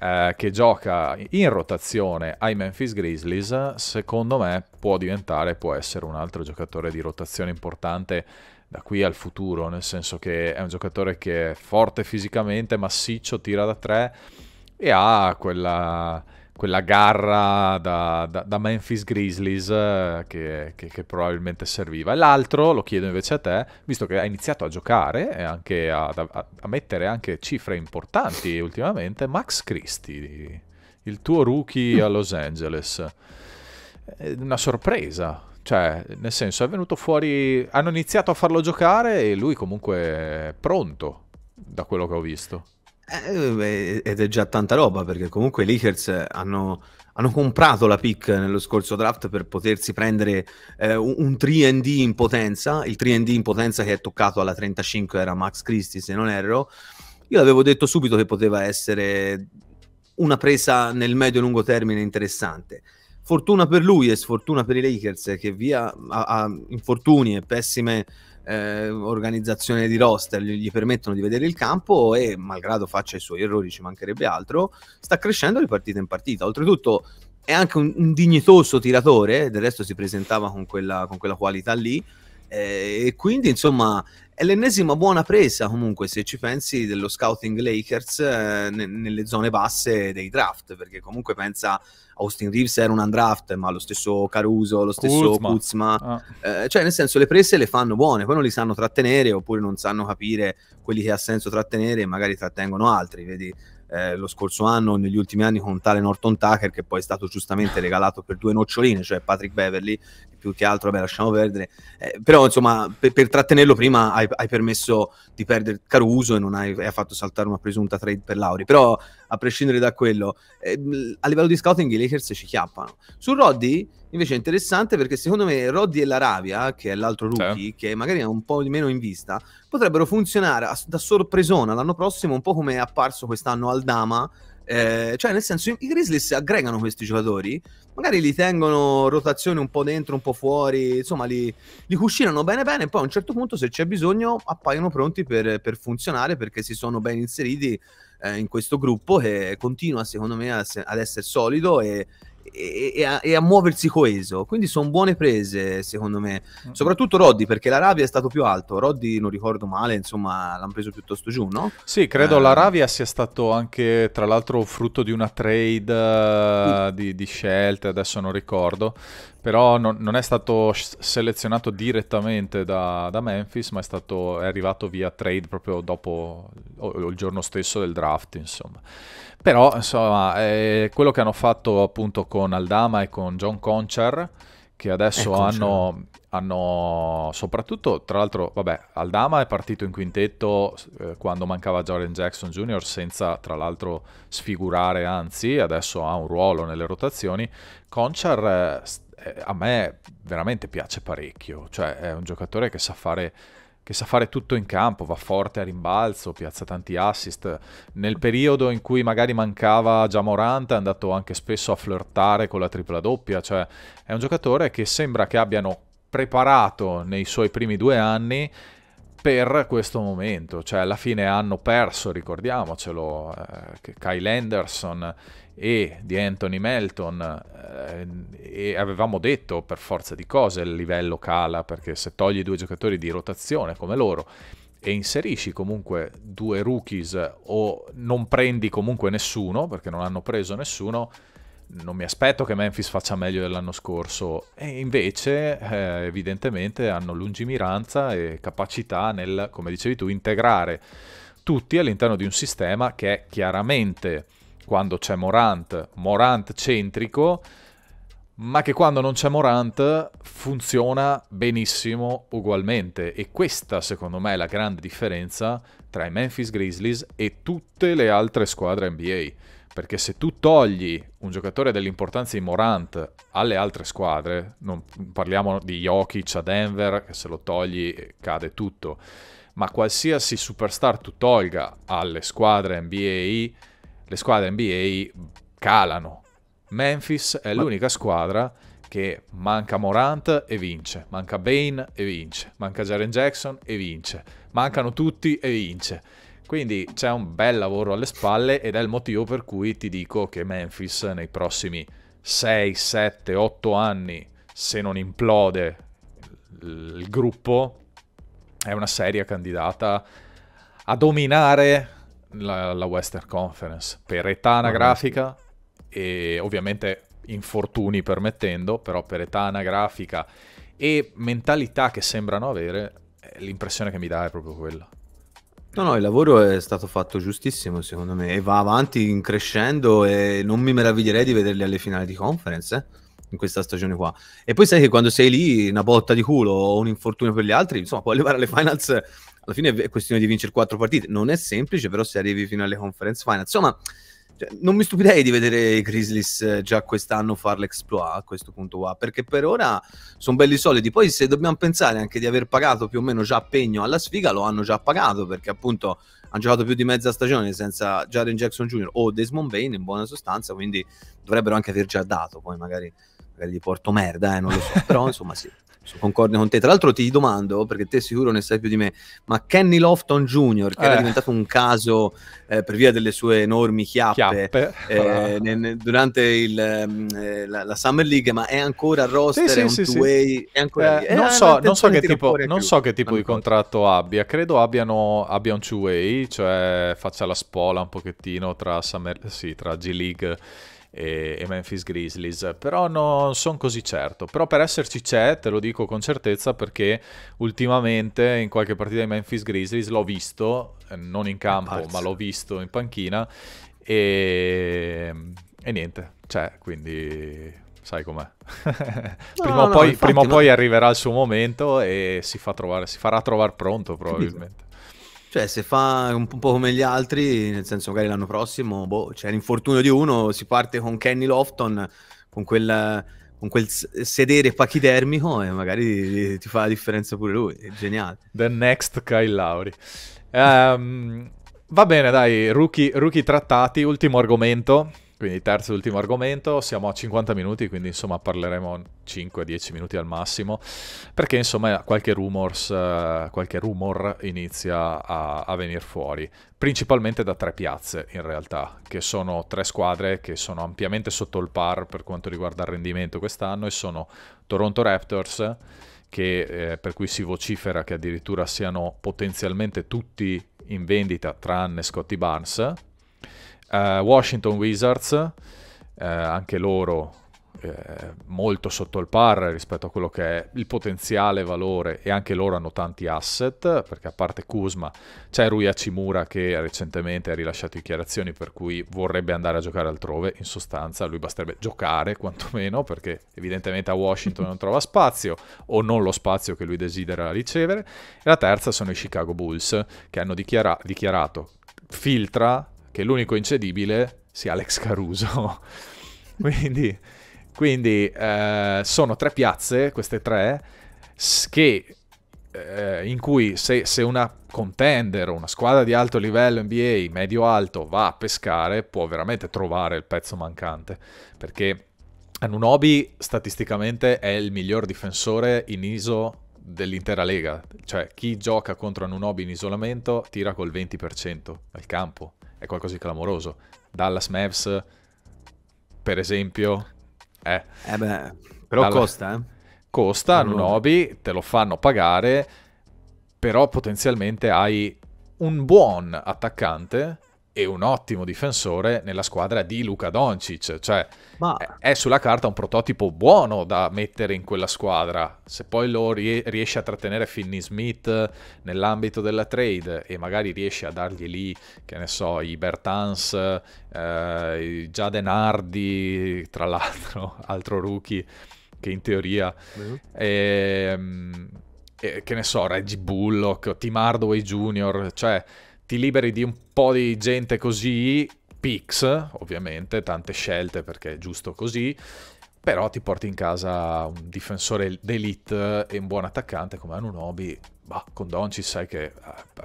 Speaker 1: eh, che gioca in rotazione ai Memphis Grizzlies, secondo me può diventare, può essere un altro giocatore di rotazione importante da qui al futuro, nel senso che è un giocatore che è forte fisicamente, massiccio, tira da tre e ha quella quella garra da, da, da Memphis Grizzlies eh, che, che, che, probabilmente serviva. E l'altro, lo chiedo invece a te, visto che hai iniziato a giocare e anche a, a, a mettere anche cifre importanti ultimamente, Max Christie, il tuo rookie a Los Angeles. Eh, una sorpresa, cioè, nel senso, è venuto fuori. Hanno iniziato a farlo giocare e lui comunque è pronto, da quello che ho visto. Eh, eh, ed è già tanta roba perché comunque i Lakers
Speaker 2: hanno, hanno, comprato la pick nello scorso draft per potersi prendere eh, un 3D in potenza. Il 3D in potenza che è toccato alla 35 era Max Christie, se non erro. Io avevo detto subito che poteva essere una presa nel medio e lungo termine interessante. Fortuna per lui e sfortuna per i Lakers che via a, a infortuni e pessime eh, organizzazione di roster gli permettono di vedere il campo e malgrado faccia i suoi errori ci mancherebbe altro, sta crescendo di partita in partita. Oltretutto è anche un, un dignitoso tiratore, del resto si presentava con quella, con quella qualità lì. Eh, e quindi insomma è l'ennesima buona presa comunque, se ci pensi, dello scouting Lakers eh, ne- nelle zone basse dei draft, perché comunque pensa Austin Reeves era un undraft, ma lo stesso Caruso, lo stesso Kuzma, Kuzma ah. eh, cioè nel senso le prese le fanno buone, poi non li sanno trattenere oppure non sanno capire quelli che ha senso trattenere e magari trattengono altri, vedi eh, lo scorso anno, negli ultimi anni con tale Norton Tucker che poi è stato giustamente regalato per due noccioline, cioè Patrick Beverly, più che altro, vabbè, lasciamo perdere. Eh, però, insomma, per, per trattenerlo prima hai, hai, permesso di perdere Caruso e non hai, hai, fatto saltare una presunta trade per Lauri. Però, a prescindere da quello, eh, a livello di scouting i Lakers ci chiappano. Su Roddy, invece, è interessante perché secondo me Roddy e la Ravia, che è l'altro rookie, sì. che magari è un po' di meno in vista, potrebbero funzionare a, da sorpresona l'anno prossimo, un po' come è apparso quest'anno Aldama eh, cioè, nel senso, i Grizzlies aggregano questi giocatori, magari li tengono rotazioni un po' dentro, un po' fuori, insomma, li, li cuscinano bene bene e poi a un certo punto, se c'è bisogno, appaiono pronti per, per funzionare perché si sono ben inseriti eh, in questo gruppo che continua, secondo me, ad essere solido e e, e, a, e, a, muoversi coeso. Quindi sono buone prese, secondo me. Mm. Soprattutto Roddy, perché l'Arabia è stato più alto. Roddy, non ricordo male, insomma, l'hanno preso piuttosto giù, no?
Speaker 1: Sì, credo eh. l'Arabia sia stato anche, tra l'altro, frutto di una trade uh, di, di scelte, adesso non ricordo però non, non, è stato selezionato direttamente da, da Memphis, ma è, stato, è, arrivato via trade proprio dopo o, o il giorno stesso del draft, insomma. Però, insomma, quello che hanno fatto appunto con Aldama e con John Conchar, che adesso ecco, hanno, cioè. hanno, soprattutto, tra l'altro, vabbè, Aldama è partito in quintetto eh, quando mancava Jordan Jackson Jr. senza, tra l'altro, sfigurare, anzi, adesso ha un ruolo nelle rotazioni. Conchar... Eh, eh, a me veramente piace parecchio, cioè è un giocatore che sa fare che sa fare tutto in campo, va forte a rimbalzo, piazza tanti assist. Nel periodo in cui magari mancava già Morant è andato anche spesso a flirtare con la tripla doppia, cioè è un giocatore che sembra che abbiano preparato nei suoi primi due anni per questo momento, cioè alla fine hanno perso, ricordiamocelo, eh, Kyle Anderson e di Anthony Melton eh, e avevamo detto per forza di cose il livello cala perché se togli due giocatori di rotazione come loro e inserisci comunque due rookies o non prendi comunque nessuno perché non hanno preso nessuno non mi aspetto che Memphis faccia meglio dell'anno scorso e invece eh, evidentemente hanno lungimiranza e capacità nel come dicevi tu integrare tutti all'interno di un sistema che è chiaramente quando c'è Morant, Morant centrico, ma che quando non c'è Morant funziona benissimo ugualmente. E questa, secondo me, è la grande differenza tra i Memphis Grizzlies e tutte le altre squadre NBA. Perché se tu togli un giocatore dell'importanza di Morant alle altre squadre, non parliamo di Jokic a Denver, che se lo togli cade tutto, ma qualsiasi superstar tu tolga alle squadre NBA, le squadre NBA calano. Memphis è l'unica squadra che manca Morant e vince, manca Bane e vince, manca Jaren Jackson e vince, mancano tutti e vince. Quindi c'è un bel lavoro alle spalle ed è il motivo per cui ti dico che Memphis nei prossimi 6, 7, 8 anni, se non implode il gruppo, è una seria candidata a dominare la, la Western Conference per età anagrafica e ovviamente infortuni permettendo, però per età anagrafica e mentalità che sembrano avere, eh, l'impressione che mi dà è proprio quella.
Speaker 2: No, no, il lavoro è stato fatto giustissimo secondo me e va avanti crescendo e non mi meraviglierei di vederli alle finali di conference eh, in questa stagione qua. E poi sai che quando sei lì, una botta di culo o un infortunio per gli altri, insomma, puoi arrivare alle finals alla fine è questione di vincere quattro partite. Non è semplice, però se arrivi fino alle conference final, insomma, cioè, non mi stupirei di vedere i Grizzlies eh, già quest'anno fare l'exploit a questo punto qua, perché per ora sono belli solidi. Poi se dobbiamo pensare anche di aver pagato più o meno già pegno alla sfiga, lo hanno già pagato, perché appunto hanno giocato più di mezza stagione senza Jaren Jackson Jr. o Desmond Bain in buona sostanza, quindi dovrebbero anche aver già dato, poi magari, magari gli porto merda, eh, non lo so, però insomma sì concordo con te. Tra l'altro ti domando, perché te sicuro ne sai più di me, ma Kenny Lofton Jr., che eh. era diventato un caso eh, per via delle sue enormi chiappe, chiappe. Eh, ne, ne, durante il,
Speaker 1: ehm, eh, la, la, Summer League, ma è ancora roster, sì, sì, è un sì, way
Speaker 2: è ancora eh, eh, non so, non, so, che tipo,
Speaker 1: non so che tipo di contratto abbia, credo abbiano, abbia un two-way, cioè faccia la spola un pochettino tra, Summer, sì, tra G-League e, e Memphis Grizzlies, però non sono così certo. Però per esserci c'è, te lo dico con certezza, perché ultimamente in qualche partita di Memphis Grizzlies l'ho visto, eh, non in campo, ma l'ho visto in panchina e, e niente, c'è, quindi sai com'è.
Speaker 2: prima, no, o poi, infatti, prima no. poi,
Speaker 1: arriverà il suo momento e si, fa trovare, si farà trovare pronto probabilmente. Cioè, se fa un po'
Speaker 2: come gli altri, nel senso magari l'anno prossimo, boh, c'è l'infortunio di uno, si parte con Kenny Lofton, con quel, con quel sedere pachidermico e magari ti
Speaker 1: fa la differenza pure lui, è geniale. The next Kyle Lauri. Um, ehm, va bene, dai, rookie, rookie trattati, ultimo argomento. Quindi terzo e ultimo argomento, siamo a 50 minuti, quindi insomma parleremo 5-10 minuti al massimo, perché insomma qualche, rumors, eh, qualche rumor inizia a, a venire fuori, principalmente da tre piazze in realtà, che sono tre squadre che sono ampiamente sotto il par per quanto riguarda il rendimento quest'anno e sono Toronto Raptors, che, eh, per cui si vocifera che addirittura siano potenzialmente tutti in vendita tranne Scotty Barnes Uh, Washington Wizards, eh, anche loro eh, molto sotto il par rispetto a quello che è il potenziale valore e anche loro hanno tanti asset, perché a parte Kuzma c'è Rui Hachimura che recentemente ha rilasciato dichiarazioni per cui vorrebbe andare a giocare altrove, in sostanza lui basterebbe giocare quantomeno perché evidentemente a Washington non trova spazio o non lo spazio che lui desidera ricevere. E la terza sono i Chicago Bulls che hanno dichiara- dichiarato filtra che l'unico incedibile sia Alex Caruso. quindi, quindi eh, sono tre piazze, queste tre, che, eh, in cui se, se una contender una squadra di alto livello NBA, medio-alto, va a pescare, può veramente trovare il pezzo mancante. Perché Anunobi statisticamente è il miglior difensore in ISO dell'intera lega. Cioè, chi gioca contro Anunobi in isolamento tira col 20% al campo è qualcosa di clamoroso. Dallas Mavs, per esempio, eh. eh beh, però Dallas... costa, eh? Costa, Nunobi, te lo fanno pagare, però potenzialmente hai un buon attaccante e un ottimo difensore nella squadra di Luca Doncic, cioè Ma... è sulla carta un prototipo buono da mettere in quella squadra. Se poi lo rie- riesce a trattenere Finney Smith nell'ambito della trade e magari riesce a dargli lì, che ne so, i Bertans, eh, i Jaden Hardy, tra l'altro, altro rookie che in teoria mm-hmm. è, è, che ne so, Reggie Bullock, Tim Hardaway Jr., cioè ti liberi di un po' di gente così, pix ovviamente, tante scelte perché è giusto così, però ti porti in casa un difensore d'elite e un buon attaccante come Anunobi, bah, con Donci sai che eh,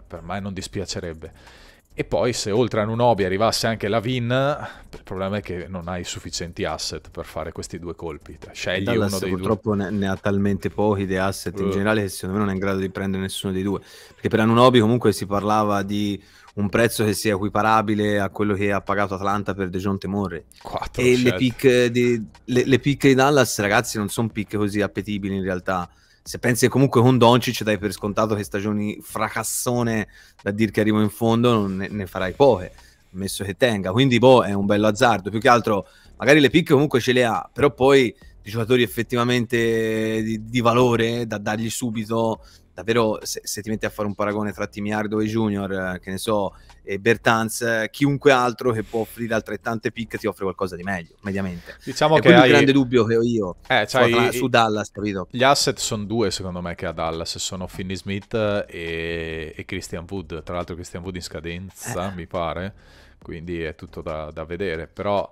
Speaker 1: per me non dispiacerebbe. E poi se oltre a Nunobi arrivasse anche la Vin, il problema è che non hai sufficienti asset per fare questi due colpi. Cioè, scegli Dallas uno dei purtroppo
Speaker 2: due. ne, ha talmente pochi di asset uh. in generale che secondo me non è in grado di prendere nessuno dei due. Perché per Nunobi comunque si parlava di un prezzo che sia equiparabile a quello che ha pagato Atlanta per Dejounte Murray. Quattro, e le pick, di, le, le pick di Dallas, ragazzi, non sono pick così appetibili in realtà se pensi comunque con Doncic dai per scontato che stagioni fracassone da dir che arrivo in fondo ne, ne farai poche ammesso che tenga quindi boh è un bello azzardo più che altro magari le picche comunque ce le ha però poi i giocatori effettivamente di, di valore da dargli subito davvero se, se, ti metti a fare un paragone tra Timiardo e Junior, eh, che ne so, e Bertanz, eh, chiunque altro che può offrire altrettante pick ti offre qualcosa di meglio, mediamente. Diciamo è che hai... il grande dubbio che ho io eh, cioè su, i... su,
Speaker 1: Dallas, capito? Gli asset sono due secondo me che ha Dallas, sono Finney Smith e, e Christian Wood, tra l'altro Christian Wood in scadenza, eh. mi pare, quindi è tutto da, da vedere, però...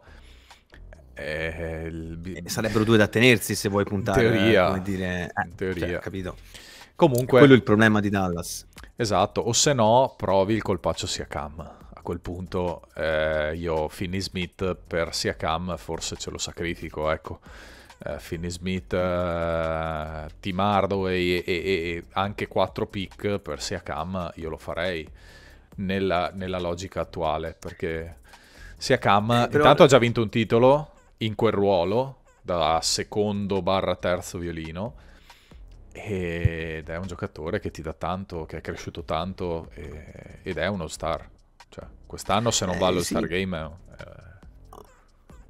Speaker 1: Eh, il... Eh, sarebbero due da tenersi se vuoi puntare. In teoria, dire... in cioè, teoria. Cioè, capito. Comunque... Quello è il problema di Dallas. Esatto, o se no provi il colpaccio Siakam. A quel punto eh, io Finney Smith per Siakam forse ce lo sacrifico, ecco. Uh, Finney Smith, uh, Tim Hardaway e, e, e, anche 4 pick per Siakam io lo farei nella, nella logica attuale perché Siakam eh, però... intanto ha già vinto un titolo in quel ruolo da secondo barra terzo violino ed è un giocatore che ti dà tanto, che è cresciuto tanto e, ed è uno star. Cioè, quest'anno se non eh, va allo sì. Star Game... È, eh,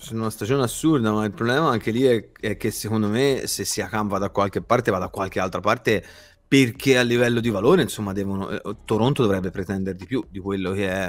Speaker 2: è una stagione assurda, ma il problema anche lì è, è che secondo me se si Siakam da qualche parte, va da qualche altra parte perché a livello di valore, insomma, devono, eh, Toronto dovrebbe pretendere di più di quello che è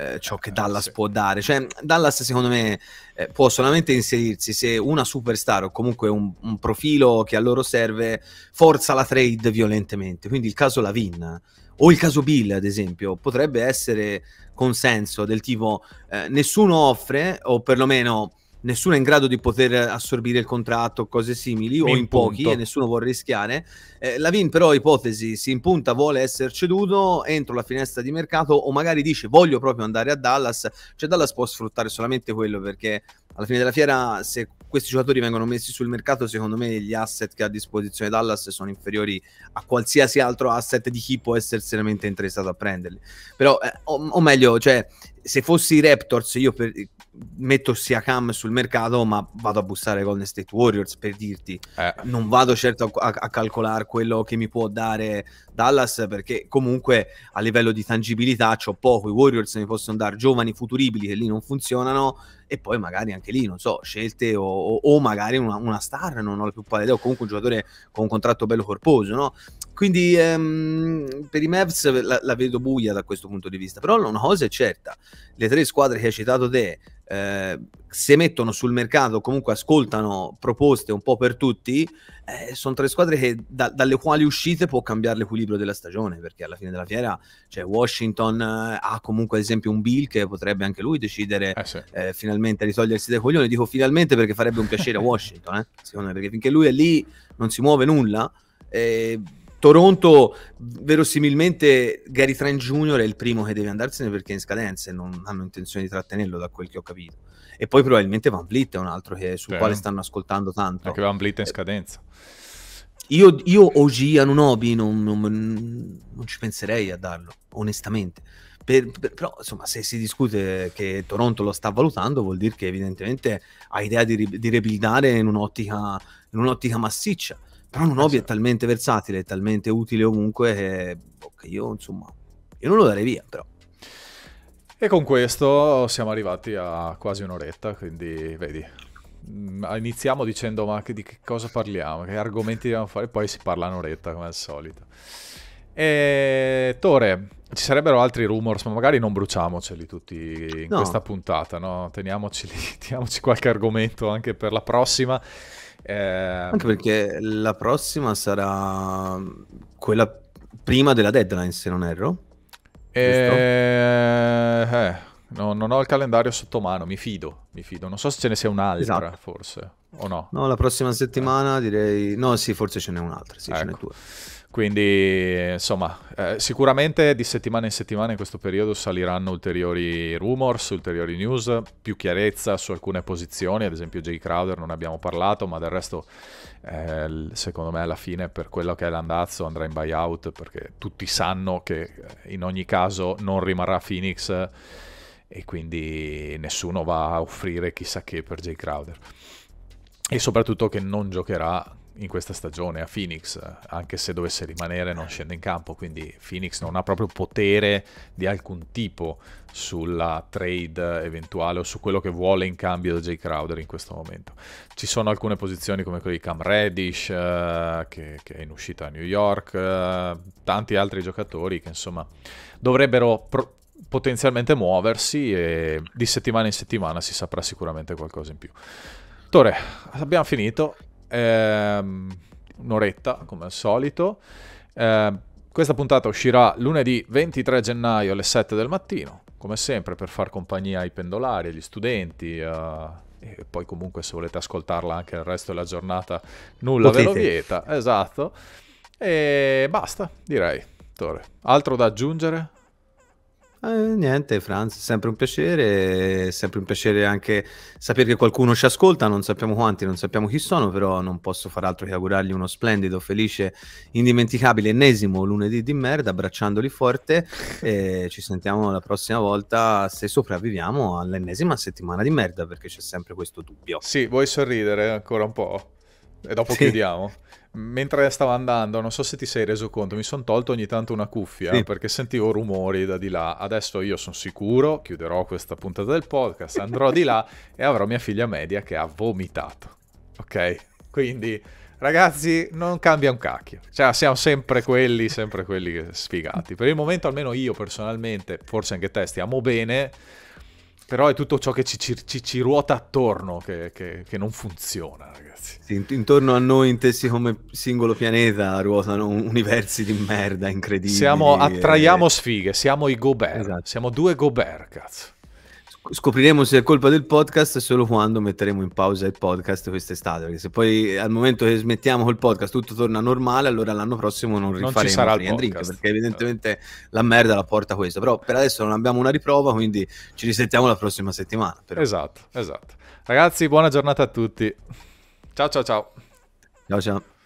Speaker 2: eh, ciò che eh, Dallas sì. può dare. Cioè, Dallas, secondo me, eh, può solamente inserirsi se una superstar o comunque un, un, profilo che a loro serve forza la trade violentemente. Quindi il caso Lavin o il caso Bill, ad esempio, potrebbe essere consenso del tipo eh, nessuno offre, o perlomeno nessuno è in grado di poter assorbire il contratto, cose simili, in o in punto. pochi e nessuno vuole rischiare. Eh, Lavin però, ipotesi, si impunta, vuole essere ceduto entro la finestra di mercato o magari dice voglio proprio andare a Dallas, cioè Dallas può sfruttare solamente quello perché alla fine della fiera se questi giocatori vengono messi sul mercato, secondo me gli asset che ha a disposizione Dallas sono inferiori a qualsiasi altro asset di chi può essere seriamente interessato a prenderli. Però, eh, o, o, meglio, cioè, se fossi i Raptors, io per, metto sia Cam sul mercato, ma vado a bussare Golden State Warriors per dirti. Eh. Non vado certo a, a, calcolare quello che mi può dare Dallas, perché comunque a livello di tangibilità c'ho poco. I Warriors mi possono dare giovani futuribili che lì non funzionano, e poi magari anche lì, non so, scelte o, o, o magari una, una, star, non ho la più pallida idea, o comunque un giocatore con un contratto bello corposo, no? Quindi ehm, per i Mavs la, la vedo buia da questo punto di vista, però una cosa è certa, le tre squadre che hai citato te, eh, se mettono sul mercato comunque ascoltano proposte un po' per tutti, eh, sono tre squadre che, da, dalle quali uscite può cambiare l'equilibrio della stagione, perché alla fine della fiera cioè Washington eh, ha comunque ad esempio un Bill che potrebbe anche lui decidere eh, sì. Eh, finalmente di togliersi dai coglioni, dico finalmente perché farebbe un piacere a Washington, eh, secondo me, perché finché lui è lì non si muove nulla. Eh, Toronto, verosimilmente Gary Trent Jr. è il primo che deve andarsene perché è in scadenza e non hanno intenzione di trattenerlo da quel che ho capito. E poi probabilmente Van Vliet è un altro che,
Speaker 1: sul Beh, quale stanno ascoltando tanto. Anche Van Vliet è in eh, scadenza.
Speaker 2: Io, io OG Anunobi non, non, non ci penserei a darlo, onestamente. Per, per, però insomma se si discute che Toronto lo sta valutando vuol dire che evidentemente ha idea di, di rebuildare in un'ottica, in un'ottica massiccia però non eh, ovvio, è talmente versatile, è
Speaker 1: talmente utile ovunque che okay, boh, io insomma, io non lo darei via però. E con questo siamo arrivati a quasi un'oretta, quindi vedi, mm, ah, iniziamo dicendo ma di che cosa parliamo, che argomenti dobbiamo fare, poi si parla un'oretta come al solito. E, Tore, ci sarebbero altri rumors, ma magari non bruciamoceli tutti in no. questa puntata, no? Teniamoceli, teniamoci qualche argomento anche per la prossima. Eh... Anche perché la prossima sarà
Speaker 2: quella prima della deadline, se non erro.
Speaker 1: Eh... eh no, non ho il calendario sotto mano, mi fido, mi fido. Non so se ce ne sia un'altra, esatto. forse, o no. No, la prossima eh. settimana direi... No, sì, forse ce n'è un'altra, sì, ecco. ce n'è ecco. due. Quindi, insomma, eh, sicuramente di settimana in settimana in questo periodo saliranno ulteriori rumors, ulteriori news, più chiarezza su alcune posizioni, ad esempio Jay Crowder non abbiamo parlato, ma del resto eh, secondo me alla fine per quello che è l'andazzo andrà in buyout perché tutti sanno che eh, in ogni caso non rimarrà Phoenix eh, e quindi nessuno va a offrire chissà che per Jay Crowder e soprattutto che non giocherà in questa stagione a Phoenix, eh, anche se dovesse rimanere non scende in campo, quindi Phoenix non ha proprio potere di alcun tipo sulla trade eventuale o su quello che vuole in cambio da Jay Crowder in questo momento. Ci sono alcune posizioni come quella di Cam Reddish eh, che, che, è in uscita a New York, eh, tanti altri giocatori che insomma dovrebbero pro- potenzialmente muoversi e di settimana in settimana si saprà sicuramente qualcosa in più. Tore, abbiamo finito ehm, un'oretta come al solito. Eh, questa puntata uscirà lunedì 23 gennaio alle 7 del mattino, come sempre per far compagnia ai pendolari, agli studenti. Eh, e poi comunque se volete ascoltarla anche il resto della giornata nulla Potete. ve lo vieta, esatto. E basta, direi. Tore Altro da aggiungere?
Speaker 2: Eh, niente, Franz, è sempre un piacere, è sempre un piacere anche sapere che qualcuno ci ascolta, non sappiamo quanti, non sappiamo chi sono, però non posso far altro che augurargli uno splendido, felice, indimenticabile, ennesimo lunedì di merda, abbracciandoli forte e ci sentiamo la prossima volta se sopravviviamo all'ennesima settimana di merda, perché c'è sempre questo
Speaker 1: dubbio. Sì, vuoi sorridere ancora un po'? E dopo sì. chiudiamo mentre stavo andando, non so se ti sei reso conto, mi sono tolto ogni tanto una cuffia sì. perché sentivo rumori da di là. Adesso io sono sicuro, chiuderò questa puntata del podcast, andrò di là e avrò mia figlia media che ha vomitato. Ok? Quindi ragazzi, non cambia un cacchio. Cioè, siamo sempre quelli, sempre quelli sfigati. Per il momento, almeno io personalmente, forse anche te, stiamo bene. Però è tutto ciò che ci, ci, ci, ci ruota attorno che, che, che, non funziona,
Speaker 2: ragazzi. Sì, intorno a noi, intessi come singolo pianeta, ruotano
Speaker 1: universi
Speaker 2: di merda incredibili. Siamo, attraiamo e... sfighe, siamo i Gobert. Esatto. Siamo due Gobert, cazzo. Scopriremo se è colpa del podcast solo quando metteremo in pausa il podcast quest'estate. Perché se poi al momento che smettiamo col podcast tutto torna normale, allora l'anno prossimo non rifaremo non il drink. Perché evidentemente eh. la merda la porta questo. Però per adesso non abbiamo una riprova, quindi ci risentiamo la prossima settimana. Però. Esatto,
Speaker 1: esatto. Ragazzi, buona giornata a tutti. Ciao ciao ciao.
Speaker 2: Ciao ciao.